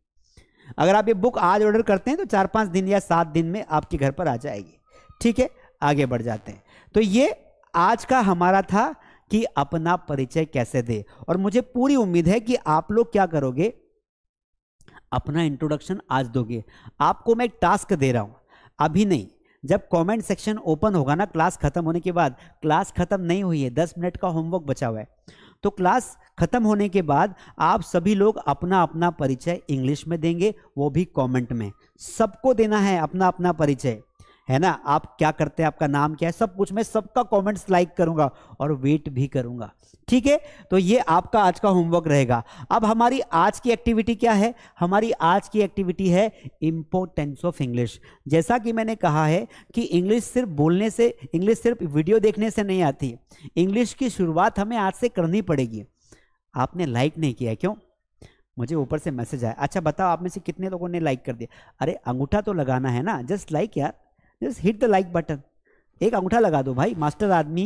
अगर आप ये बुक आज ऑर्डर करते हैं तो चार पाँच दिन या सात दिन में आपके घर पर आ जाएगी ठीक है आगे बढ़ जाते हैं तो ये आज का हमारा था कि अपना परिचय कैसे दे और मुझे पूरी उम्मीद है कि आप लोग क्या करोगे अपना इंट्रोडक्शन आज दोगे आपको मैं एक टास्क दे रहा हूँ अभी नहीं जब कमेंट सेक्शन ओपन होगा ना क्लास खत्म होने के बाद क्लास खत्म नहीं हुई है दस मिनट का होमवर्क बचा हुआ है तो क्लास खत्म होने के बाद आप सभी लोग अपना अपना परिचय इंग्लिश में देंगे वो भी कमेंट में सबको देना है अपना अपना परिचय है ना आप क्या करते हैं आपका नाम क्या है सब कुछ मैं सबका कमेंट्स लाइक करूंगा और वेट भी करूंगा ठीक है तो ये आपका आज का होमवर्क रहेगा अब हमारी आज की एक्टिविटी क्या है हमारी आज की एक्टिविटी है इम्पोर्टेंस ऑफ इंग्लिश जैसा कि मैंने कहा है कि इंग्लिश सिर्फ बोलने से इंग्लिश सिर्फ वीडियो देखने से नहीं आती इंग्लिश की शुरुआत हमें आज से करनी पड़ेगी आपने लाइक नहीं किया क्यों मुझे ऊपर से मैसेज आया अच्छा बताओ आप में से कितने लोगों ने लाइक कर दिया अरे अंगूठा तो लगाना है ना जस्ट लाइक यार just hit the like button एक अंगूठा लगा दो भाई मास्टर आदमी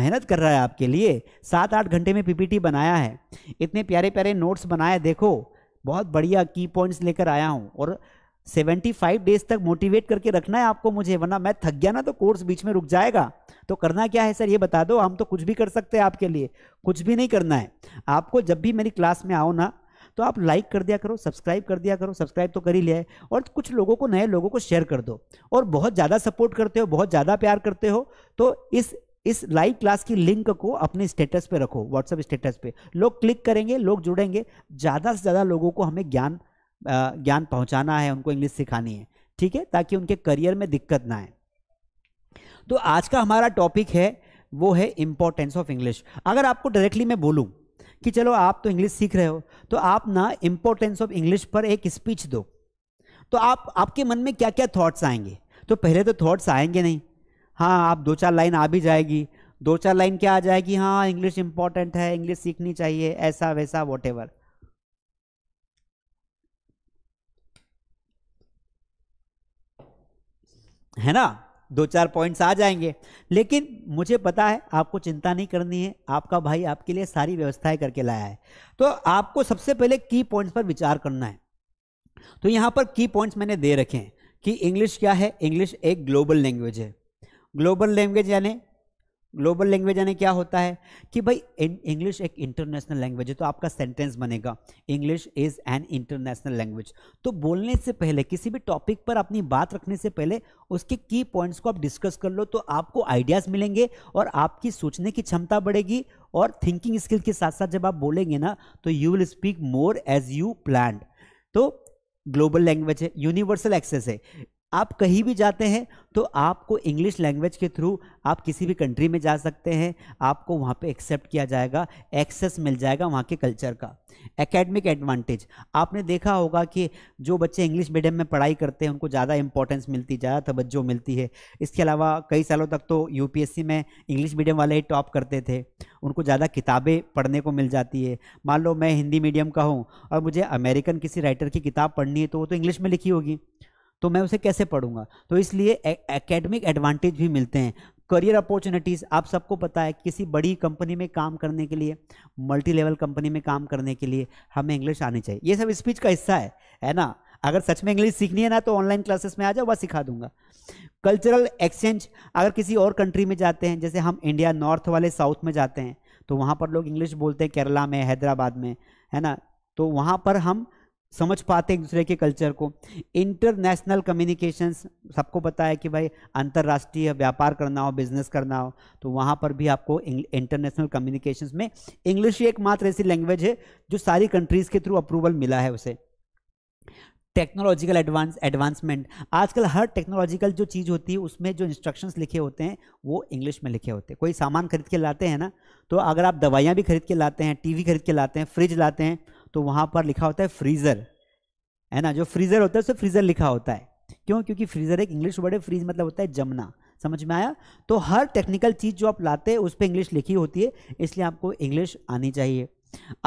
मेहनत कर रहा है आपके लिए सात आठ घंटे में पीपीटी बनाया है इतने प्यारे प्यारे नोट्स बनाए देखो बहुत बढ़िया की पॉइंट्स लेकर आया हूँ और 75 डेज तक मोटिवेट करके रखना है आपको मुझे वरना मैं थक गया ना तो कोर्स बीच में रुक जाएगा तो करना क्या है सर ये बता दो हम तो कुछ भी कर सकते हैं आपके लिए कुछ भी नहीं करना है आपको जब भी मेरी क्लास में आओ ना तो आप लाइक कर दिया करो सब्सक्राइब कर दिया करो सब्सक्राइब तो कर ही लिया है और कुछ लोगों को नए लोगों को शेयर कर दो और बहुत ज़्यादा सपोर्ट करते हो बहुत ज़्यादा प्यार करते हो तो इस इस लाइव क्लास की लिंक को अपने स्टेटस पे रखो व्हाट्सएप स्टेटस पे लोग क्लिक करेंगे लोग जुड़ेंगे ज़्यादा से ज़्यादा लोगों को हमें ज्ञान ज्ञान पहुंचाना है उनको इंग्लिश सिखानी है ठीक है ताकि उनके करियर में दिक्कत ना आए तो आज का हमारा टॉपिक है वो है इंपॉर्टेंस ऑफ इंग्लिश अगर आपको डायरेक्टली मैं बोलूँ कि चलो आप तो इंग्लिश सीख रहे हो तो आप ना इम्पोर्टेंस ऑफ इंग्लिश पर एक स्पीच दो तो आप आपके मन में क्या क्या थॉट्स आएंगे तो पहले तो थॉट्स आएंगे नहीं हाँ आप दो चार लाइन आ भी जाएगी दो चार लाइन क्या आ जाएगी हाँ इंग्लिश इंपॉर्टेंट है इंग्लिश सीखनी चाहिए ऐसा वैसा वॉट है ना दो चार पॉइंट्स आ जाएंगे लेकिन मुझे पता है आपको चिंता नहीं करनी है आपका भाई आपके लिए सारी व्यवस्थाएं करके लाया है तो आपको सबसे पहले की पॉइंट्स पर विचार करना है तो यहाँ पर की पॉइंट्स मैंने दे रखे हैं कि इंग्लिश क्या है इंग्लिश एक ग्लोबल लैंग्वेज है ग्लोबल लैंग्वेज यानी ग्लोबल लैंग्वेज यानी क्या होता है कि भाई इंग्लिश एक इंटरनेशनल लैंग्वेज है तो आपका सेंटेंस बनेगा English is an international language तो बोलने से पहले किसी भी टॉपिक पर अपनी बात रखने से पहले उसके की पॉइंट्स को आप डिस्कस कर लो तो आपको आइडियाज़ मिलेंगे और आपकी सोचने की क्षमता बढ़ेगी और थिंकिंग स्किल के साथ साथ जब आप बोलेंगे ना तो you will speak more as you plan तो ग्लोबल लैंग्वेज है यूनिवर्सल एक्सेस है आप कहीं भी जाते हैं तो आपको इंग्लिश लैंग्वेज के थ्रू आप किसी भी कंट्री में जा सकते हैं आपको वहाँ पे एक्सेप्ट किया जाएगा एक्सेस मिल जाएगा वहाँ के कल्चर का एकेडमिक एडवांटेज आपने देखा होगा कि जो बच्चे इंग्लिश मीडियम में पढ़ाई करते हैं उनको ज़्यादा इंपॉर्टेंस मिलती ज़्यादा तवज्जो मिलती है इसके अलावा कई सालों तक तो यू में इंग्लिश मीडियम वाले ही टॉप करते थे उनको ज़्यादा किताबें पढ़ने को मिल जाती है मान लो मैं हिंदी मीडियम का हूँ और मुझे अमेरिकन किसी राइटर की किताब पढ़नी है तो वो तो इंग्लिश में लिखी होगी तो मैं उसे कैसे पढ़ूंगा तो इसलिए एकेडमिक एडवांटेज भी मिलते हैं करियर अपॉर्चुनिटीज़ आप सबको पता है किसी बड़ी कंपनी में काम करने के लिए मल्टी लेवल कंपनी में काम करने के लिए हमें इंग्लिश आनी चाहिए ये सब स्पीच का हिस्सा है है ना अगर सच में इंग्लिश सीखनी है ना तो ऑनलाइन क्लासेस में आ जाओ वह सिखा दूंगा कल्चरल एक्सचेंज अगर किसी और कंट्री में जाते हैं जैसे हम इंडिया नॉर्थ वाले साउथ में जाते हैं तो वहाँ पर लोग इंग्लिश बोलते हैं केरला में हैदराबाद में है ना तो वहाँ पर हम समझ पाते एक दूसरे के कल्चर को इंटरनेशनल कम्युनिकेशन सबको पता है कि भाई अंतर्राष्ट्रीय व्यापार करना हो बिजनेस करना हो तो वहाँ पर भी आपको इंटरनेशनल कम्युनिकेशन में इंग्लिश ही एकमात्र ऐसी लैंग्वेज है जो सारी कंट्रीज़ के थ्रू अप्रूवल मिला है उसे टेक्नोलॉजिकल एडवांस एडवांसमेंट आजकल हर टेक्नोलॉजिकल जो चीज़ होती है उसमें जो इंस्ट्रक्शंस लिखे होते हैं वो इंग्लिश में लिखे होते हैं कोई सामान खरीद के लाते हैं ना तो अगर आप दवाइयाँ भी खरीद के लाते हैं टीवी खरीद के लाते हैं फ्रिज लाते हैं तो वहां पर लिखा होता है फ्रीज़र है ना जो फ्रीज़र होता है उसे फ्रीज़र लिखा होता है क्यों क्योंकि फ्रीज़र एक इंग्लिश वर्ड है फ्रीज मतलब होता है जमना समझ में आया तो हर टेक्निकल चीज़ जो आप लाते हैं उस पर इंग्लिश लिखी होती है इसलिए आपको इंग्लिश आनी चाहिए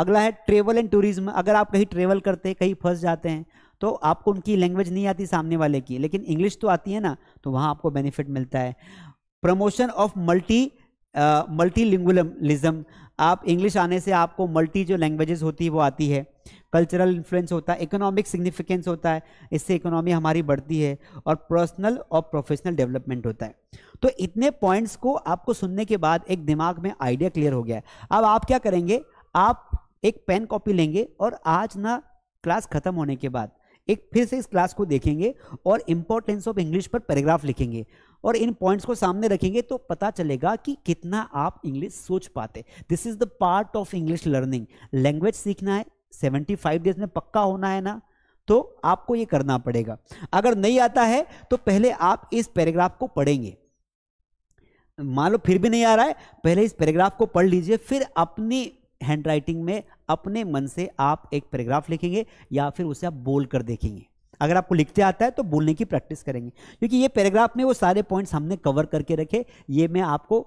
अगला है ट्रेवल एंड टूरिज्म अगर आप कहीं ट्रेवल करते हैं कहीं फंस जाते हैं तो आपको उनकी लैंग्वेज नहीं आती सामने वाले की लेकिन इंग्लिश तो आती है ना तो वहाँ आपको बेनिफिट मिलता है प्रमोशन ऑफ मल्टी मल्टी आप इंग्लिश आने से आपको मल्टी जो लैंग्वेजेस होती है वो आती है कल्चरल इन्फ्लुएंस होता है इकोनॉमिक सिग्निफिकेंस होता है इससे इकोनॉमी हमारी बढ़ती है और पर्सनल और प्रोफेशनल डेवलपमेंट होता है तो इतने पॉइंट्स को आपको सुनने के बाद एक दिमाग में आइडिया क्लियर हो गया है अब आप क्या करेंगे आप एक पेन कॉपी लेंगे और आज ना क्लास खत्म होने के बाद एक फिर से इस क्लास को देखेंगे और इंपॉर्टेंस ऑफ इंग्लिश पर पैराग्राफ लिखेंगे और इन पॉइंट्स को सामने रखेंगे तो पता चलेगा कि कितना आप इंग्लिश सोच पाते this is the part of English learning language सीखना है 75 डेज में पक्का होना है ना तो आपको ये करना पड़ेगा अगर नहीं आता है तो पहले आप इस पैराग्राफ को पढ़ेंगे मान लो फिर भी नहीं आ रहा है पहले इस पैराग्राफ को पढ़ लीजिए फिर अपनी हैंड राइटिंग में अपने मन से आप एक पैराग्राफ लिखेंगे या फिर उसे आप बोल कर देखेंगे अगर आपको लिखते आता है तो बोलने की प्रैक्टिस करेंगे क्योंकि ये पैराग्राफ में वो सारे पॉइंट्स हमने कवर करके रखे ये मैं आपको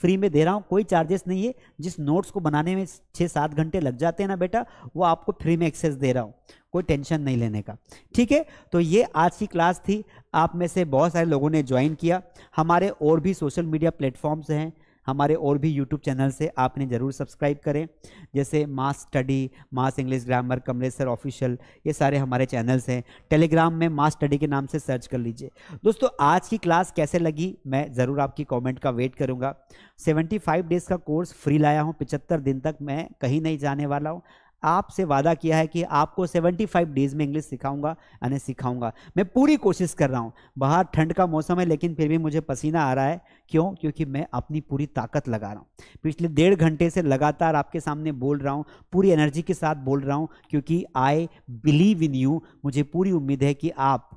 फ्री में दे रहा हूँ कोई चार्जेस नहीं है जिस नोट्स को बनाने में छः सात घंटे लग जाते हैं ना बेटा वो आपको फ्री में एक्सेस दे रहा हूँ कोई टेंशन नहीं लेने का ठीक है तो ये आज की क्लास थी आप में से बहुत सारे लोगों ने ज्वाइन किया हमारे और भी सोशल मीडिया प्लेटफॉर्म्स हैं हमारे और भी यूट्यूब चैनल से आपने ज़रूर सब्सक्राइब करें जैसे mass study mass English grammar Kamlesh sir official ये सारे हमारे चैनल्स हैं टेलीग्राम में मास स्टडी के नाम से सर्च कर लीजिए दोस्तों आज की क्लास कैसे लगी मैं ज़रूर आपकी कॉमेंट का वेट करूँगा सेवेंटी फाइव डेज़ का कोर्स फ्री लाया हूँ पिचहत्तर दिन तक मैं कहीं नहीं जाने वाला हूँ आपसे वादा किया है कि आपको 75 डेज में इंग्लिश सिखाऊंगा यानी सिखाऊंगा मैं पूरी कोशिश कर रहा हूँ बाहर ठंड का मौसम है लेकिन फिर भी मुझे पसीना आ रहा है क्यों क्योंकि मैं अपनी पूरी ताकत लगा रहा हूँ पिछले डेढ़ घंटे से लगातार आपके सामने बोल रहा हूँ पूरी एनर्जी के साथ बोल रहा हूँ क्योंकि आई बिलीव इन यू मुझे पूरी उम्मीद है कि आप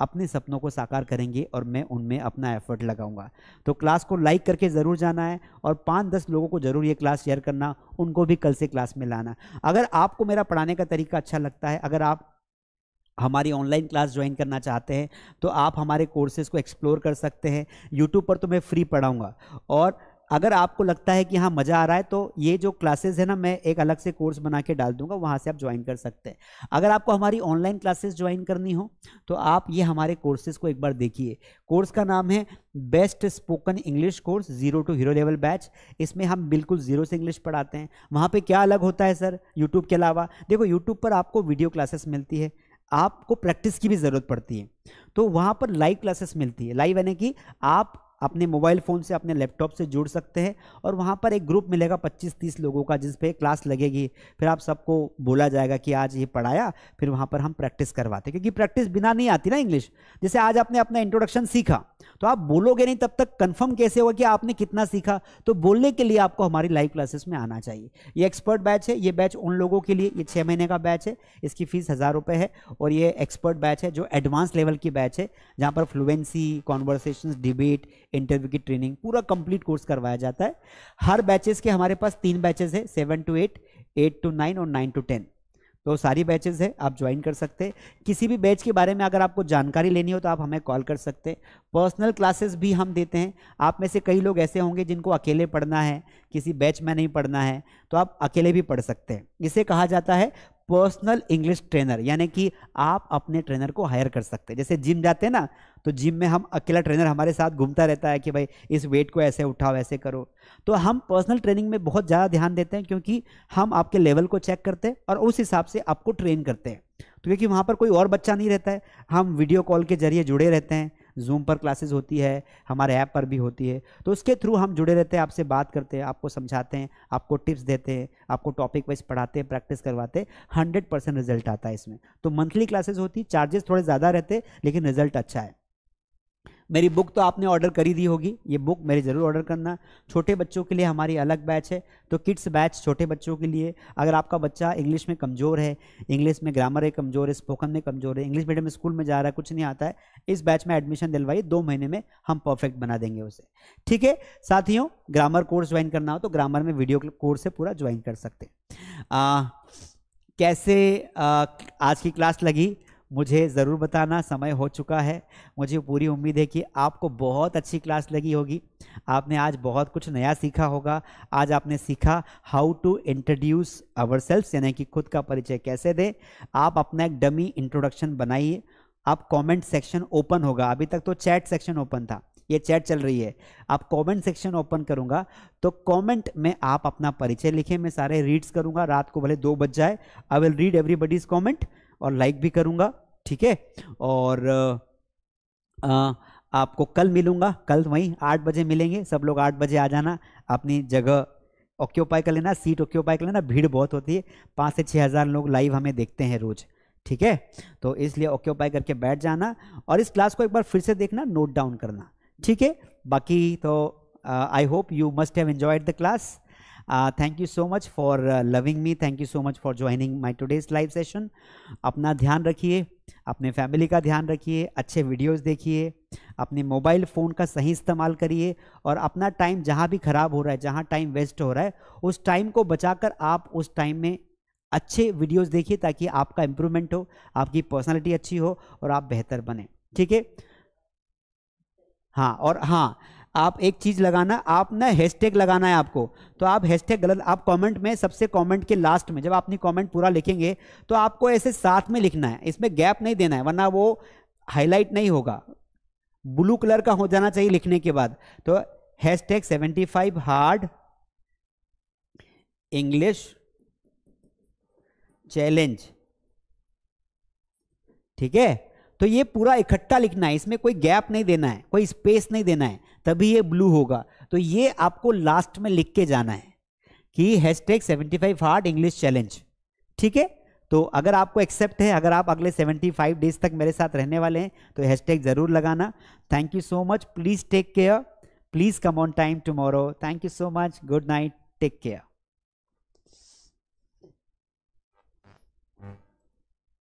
अपने सपनों को साकार करेंगे और मैं उनमें अपना एफर्ट लगाऊंगा तो क्लास को लाइक करके ज़रूर जाना है और पाँच दस लोगों को ज़रूर ये क्लास शेयर करना उनको भी कल से क्लास में लाना अगर आपको मेरा पढ़ाने का तरीका अच्छा लगता है अगर आप हमारी ऑनलाइन क्लास ज्वाइन करना चाहते हैं तो आप हमारे कोर्सेज़ को एक्सप्लोर कर सकते हैं यूट्यूब पर तो मैं फ्री पढ़ाऊँगा और अगर आपको लगता है कि हाँ मज़ा आ रहा है तो ये जो क्लासेस है ना मैं एक अलग से कोर्स बना के डाल दूंगा वहाँ से आप ज्वाइन कर सकते हैं अगर आपको हमारी ऑनलाइन क्लासेस ज्वाइन करनी हो तो आप ये हमारे कोर्सेज को एक बार देखिए कोर्स का नाम है best spoken English course zero to hero level batch इसमें हम बिल्कुल जीरो से इंग्लिश पढ़ाते हैं वहाँ पर क्या अलग होता है सर यूट्यूब के अलावा देखो यूट्यूब पर आपको वीडियो क्लासेस मिलती है आपको प्रैक्टिस की भी ज़रूरत पड़ती है तो वहाँ पर लाइव क्लासेस मिलती है लाइव यानी कि आप अपने मोबाइल फ़ोन से अपने लैपटॉप से जुड़ सकते हैं और वहाँ पर एक ग्रुप मिलेगा 25-30 लोगों का जिस पे क्लास लगेगी फिर आप सबको बोला जाएगा कि आज ये पढ़ाया फिर वहाँ पर हम प्रैक्टिस करवाते क्योंकि प्रैक्टिस बिना नहीं आती ना इंग्लिश जैसे आज आपने अपना इंट्रोडक्शन सीखा तो आप बोलोगे नहीं तब तक कन्फर्म कैसे होगा कि आपने कितना सीखा तो बोलने के लिए आपको हमारी लाइव क्लासेस में आना चाहिए ये एक्सपर्ट बैच है ये बैच उन लोगों के लिए ये छः महीने का बैच है इसकी फ़ीस हज़ार रुपये है और ये एक्सपर्ट बैच है जो एडवांस लेवल की बैच है जहाँ पर फ्लुएंसी कॉन्वर्सेशन डिबेट इंटरव्यू की ट्रेनिंग पूरा कंप्लीट कोर्स करवाया जाता है हर बैचेस के हमारे पास तीन बैचेस है seven to eight eight to nine और नाइन टू टेन तो सारी बैचेज है आप ज्वाइन कर सकते हैं किसी भी बैच के बारे में अगर आपको जानकारी लेनी हो तो आप हमें कॉल कर सकते हैं पर्सनल क्लासेस भी हम देते हैं आप में से कई लोग ऐसे होंगे जिनको अकेले पढ़ना है किसी बैच में नहीं पढ़ना है तो आप अकेले भी पढ़ सकते हैं इसे कहा जाता है पर्सनल इंग्लिश ट्रेनर यानी कि आप अपने ट्रेनर को हायर कर सकते हैं जैसे जिम जाते हैं ना तो जिम में हम अकेला ट्रेनर हमारे साथ घूमता रहता है कि भाई इस वेट को ऐसे उठाओ ऐसे करो तो हम पर्सनल ट्रेनिंग में बहुत ज़्यादा ध्यान देते हैं क्योंकि हम आपके लेवल को चेक करते हैं और उस हिसाब से आपको ट्रेन करते हैं तो क्योंकि वहाँ पर कोई और बच्चा नहीं रहता है हम वीडियो कॉल के जरिए जुड़े रहते हैं जूम पर क्लासेस होती है हमारे ऐप पर भी होती है तो उसके थ्रू हम जुड़े रहते हैं आपसे बात करते हैं आपको समझाते हैं आपको टिप्स देते हैं आपको टॉपिक वाइज पढ़ाते हैं प्रैक्टिस करवाते हैं हंड्रेड रिजल्ट आता है इसमें तो मंथली क्लासेज होती चार्जेस थोड़े ज़्यादा रहते लेकिन रिजल्ट अच्छा है मेरी बुक तो आपने ऑर्डर करी दी होगी ये बुक मेरे ज़रूर ऑर्डर करना छोटे बच्चों के लिए हमारी अलग बैच है तो किड्स बैच छोटे बच्चों के लिए अगर आपका बच्चा इंग्लिश में कमज़ोर है इंग्लिश में ग्रामर है कमज़ोर है स्पोकन में कमज़ोर है इंग्लिश मीडियम स्कूल में जा रहा है कुछ नहीं आता है इस बैच में एडमिशन दिलवाइए दो महीने में हम परफेक्ट बना देंगे उसे ठीक है साथियों ग्रामर कोर्स ज्वाइन करना हो तो ग्रामर में वीडियो कोर्स से पूरा ज्वाइन कर सकते हैं कैसे आ, आज की क्लास लगी मुझे ज़रूर बताना समय हो चुका है मुझे पूरी उम्मीद है कि आपको बहुत अच्छी क्लास लगी होगी आपने आज बहुत कुछ नया सीखा होगा आज आपने सीखा how to introduce ourself यानी कि खुद का परिचय कैसे दें आप अपना एक डमी इंट्रोडक्शन बनाइए आप कमेंट सेक्शन ओपन होगा अभी तक तो चैट सेक्शन ओपन था ये चैट चल रही है आप कमेंट सेक्शन ओपन करूँगा तो कमेंट में आप अपना परिचय लिखें मैं सारे रीड्स करूंगा रात को भले दो बज जाए I will read everybody's comment और लाइक भी करूँगा ठीक है और आ, आपको कल मिलूँगा कल तो वहीं आठ बजे मिलेंगे सब लोग आठ बजे आ जाना अपनी जगह ऑक्यूपाई कर लेना सीट ऑक्यूपाई कर लेना भीड़ बहुत होती है पाँच से छः हज़ार लोग लाइव हमें देखते हैं रोज़ ठीक है तो इसलिए ऑक्यूपाई करके बैठ जाना और इस क्लास को एक बार फिर से देखना नोट डाउन करना ठीक है बाकी तो I hope you must have enjoyed the class thank you so much for loving me thank you so much for joining my joining live session अपना ध्यान रखिए अपने फैमिली का ध्यान रखिए अच्छे वीडियोस देखिए अपने मोबाइल फ़ोन का सही इस्तेमाल करिए और अपना टाइम जहाँ भी ख़राब हो रहा है जहाँ टाइम वेस्ट हो रहा है उस टाइम को बचा आप उस टाइम में अच्छे वीडियोज़ देखिए ताकि आपका इम्प्रूवमेंट हो आपकी पर्सनैलिटी अच्छी हो और आप बेहतर बने ठीक है हाँ और हाँ आप एक चीज़ लगाना आप ना हैशटैग लगाना है आपको तो आप हैशटैग गलत आप कमेंट में सबसे कमेंट के लास्ट में जब अपनी कमेंट पूरा लिखेंगे तो आपको ऐसे साथ में लिखना है इसमें गैप नहीं देना है वरना वो हाईलाइट नहीं होगा ब्लू कलर का हो जाना चाहिए लिखने के बाद तो hashtag seventy five hard English challenge ठीक है तो ये पूरा इकट्ठा लिखना है इसमें कोई गैप नहीं देना है कोई स्पेस नहीं देना है तभी ये ब्लू होगा तो ये आपको लास्ट में लिख के जाना है कि hashtag seventy five hard English challenge ठीक है तो अगर आपको एक्सेप्ट है अगर आप अगले 75 डेज तक मेरे साथ रहने वाले हैं तो टैग ज़रूर लगाना thank you so much please take care please come on time tomorrow thank you so much good night take care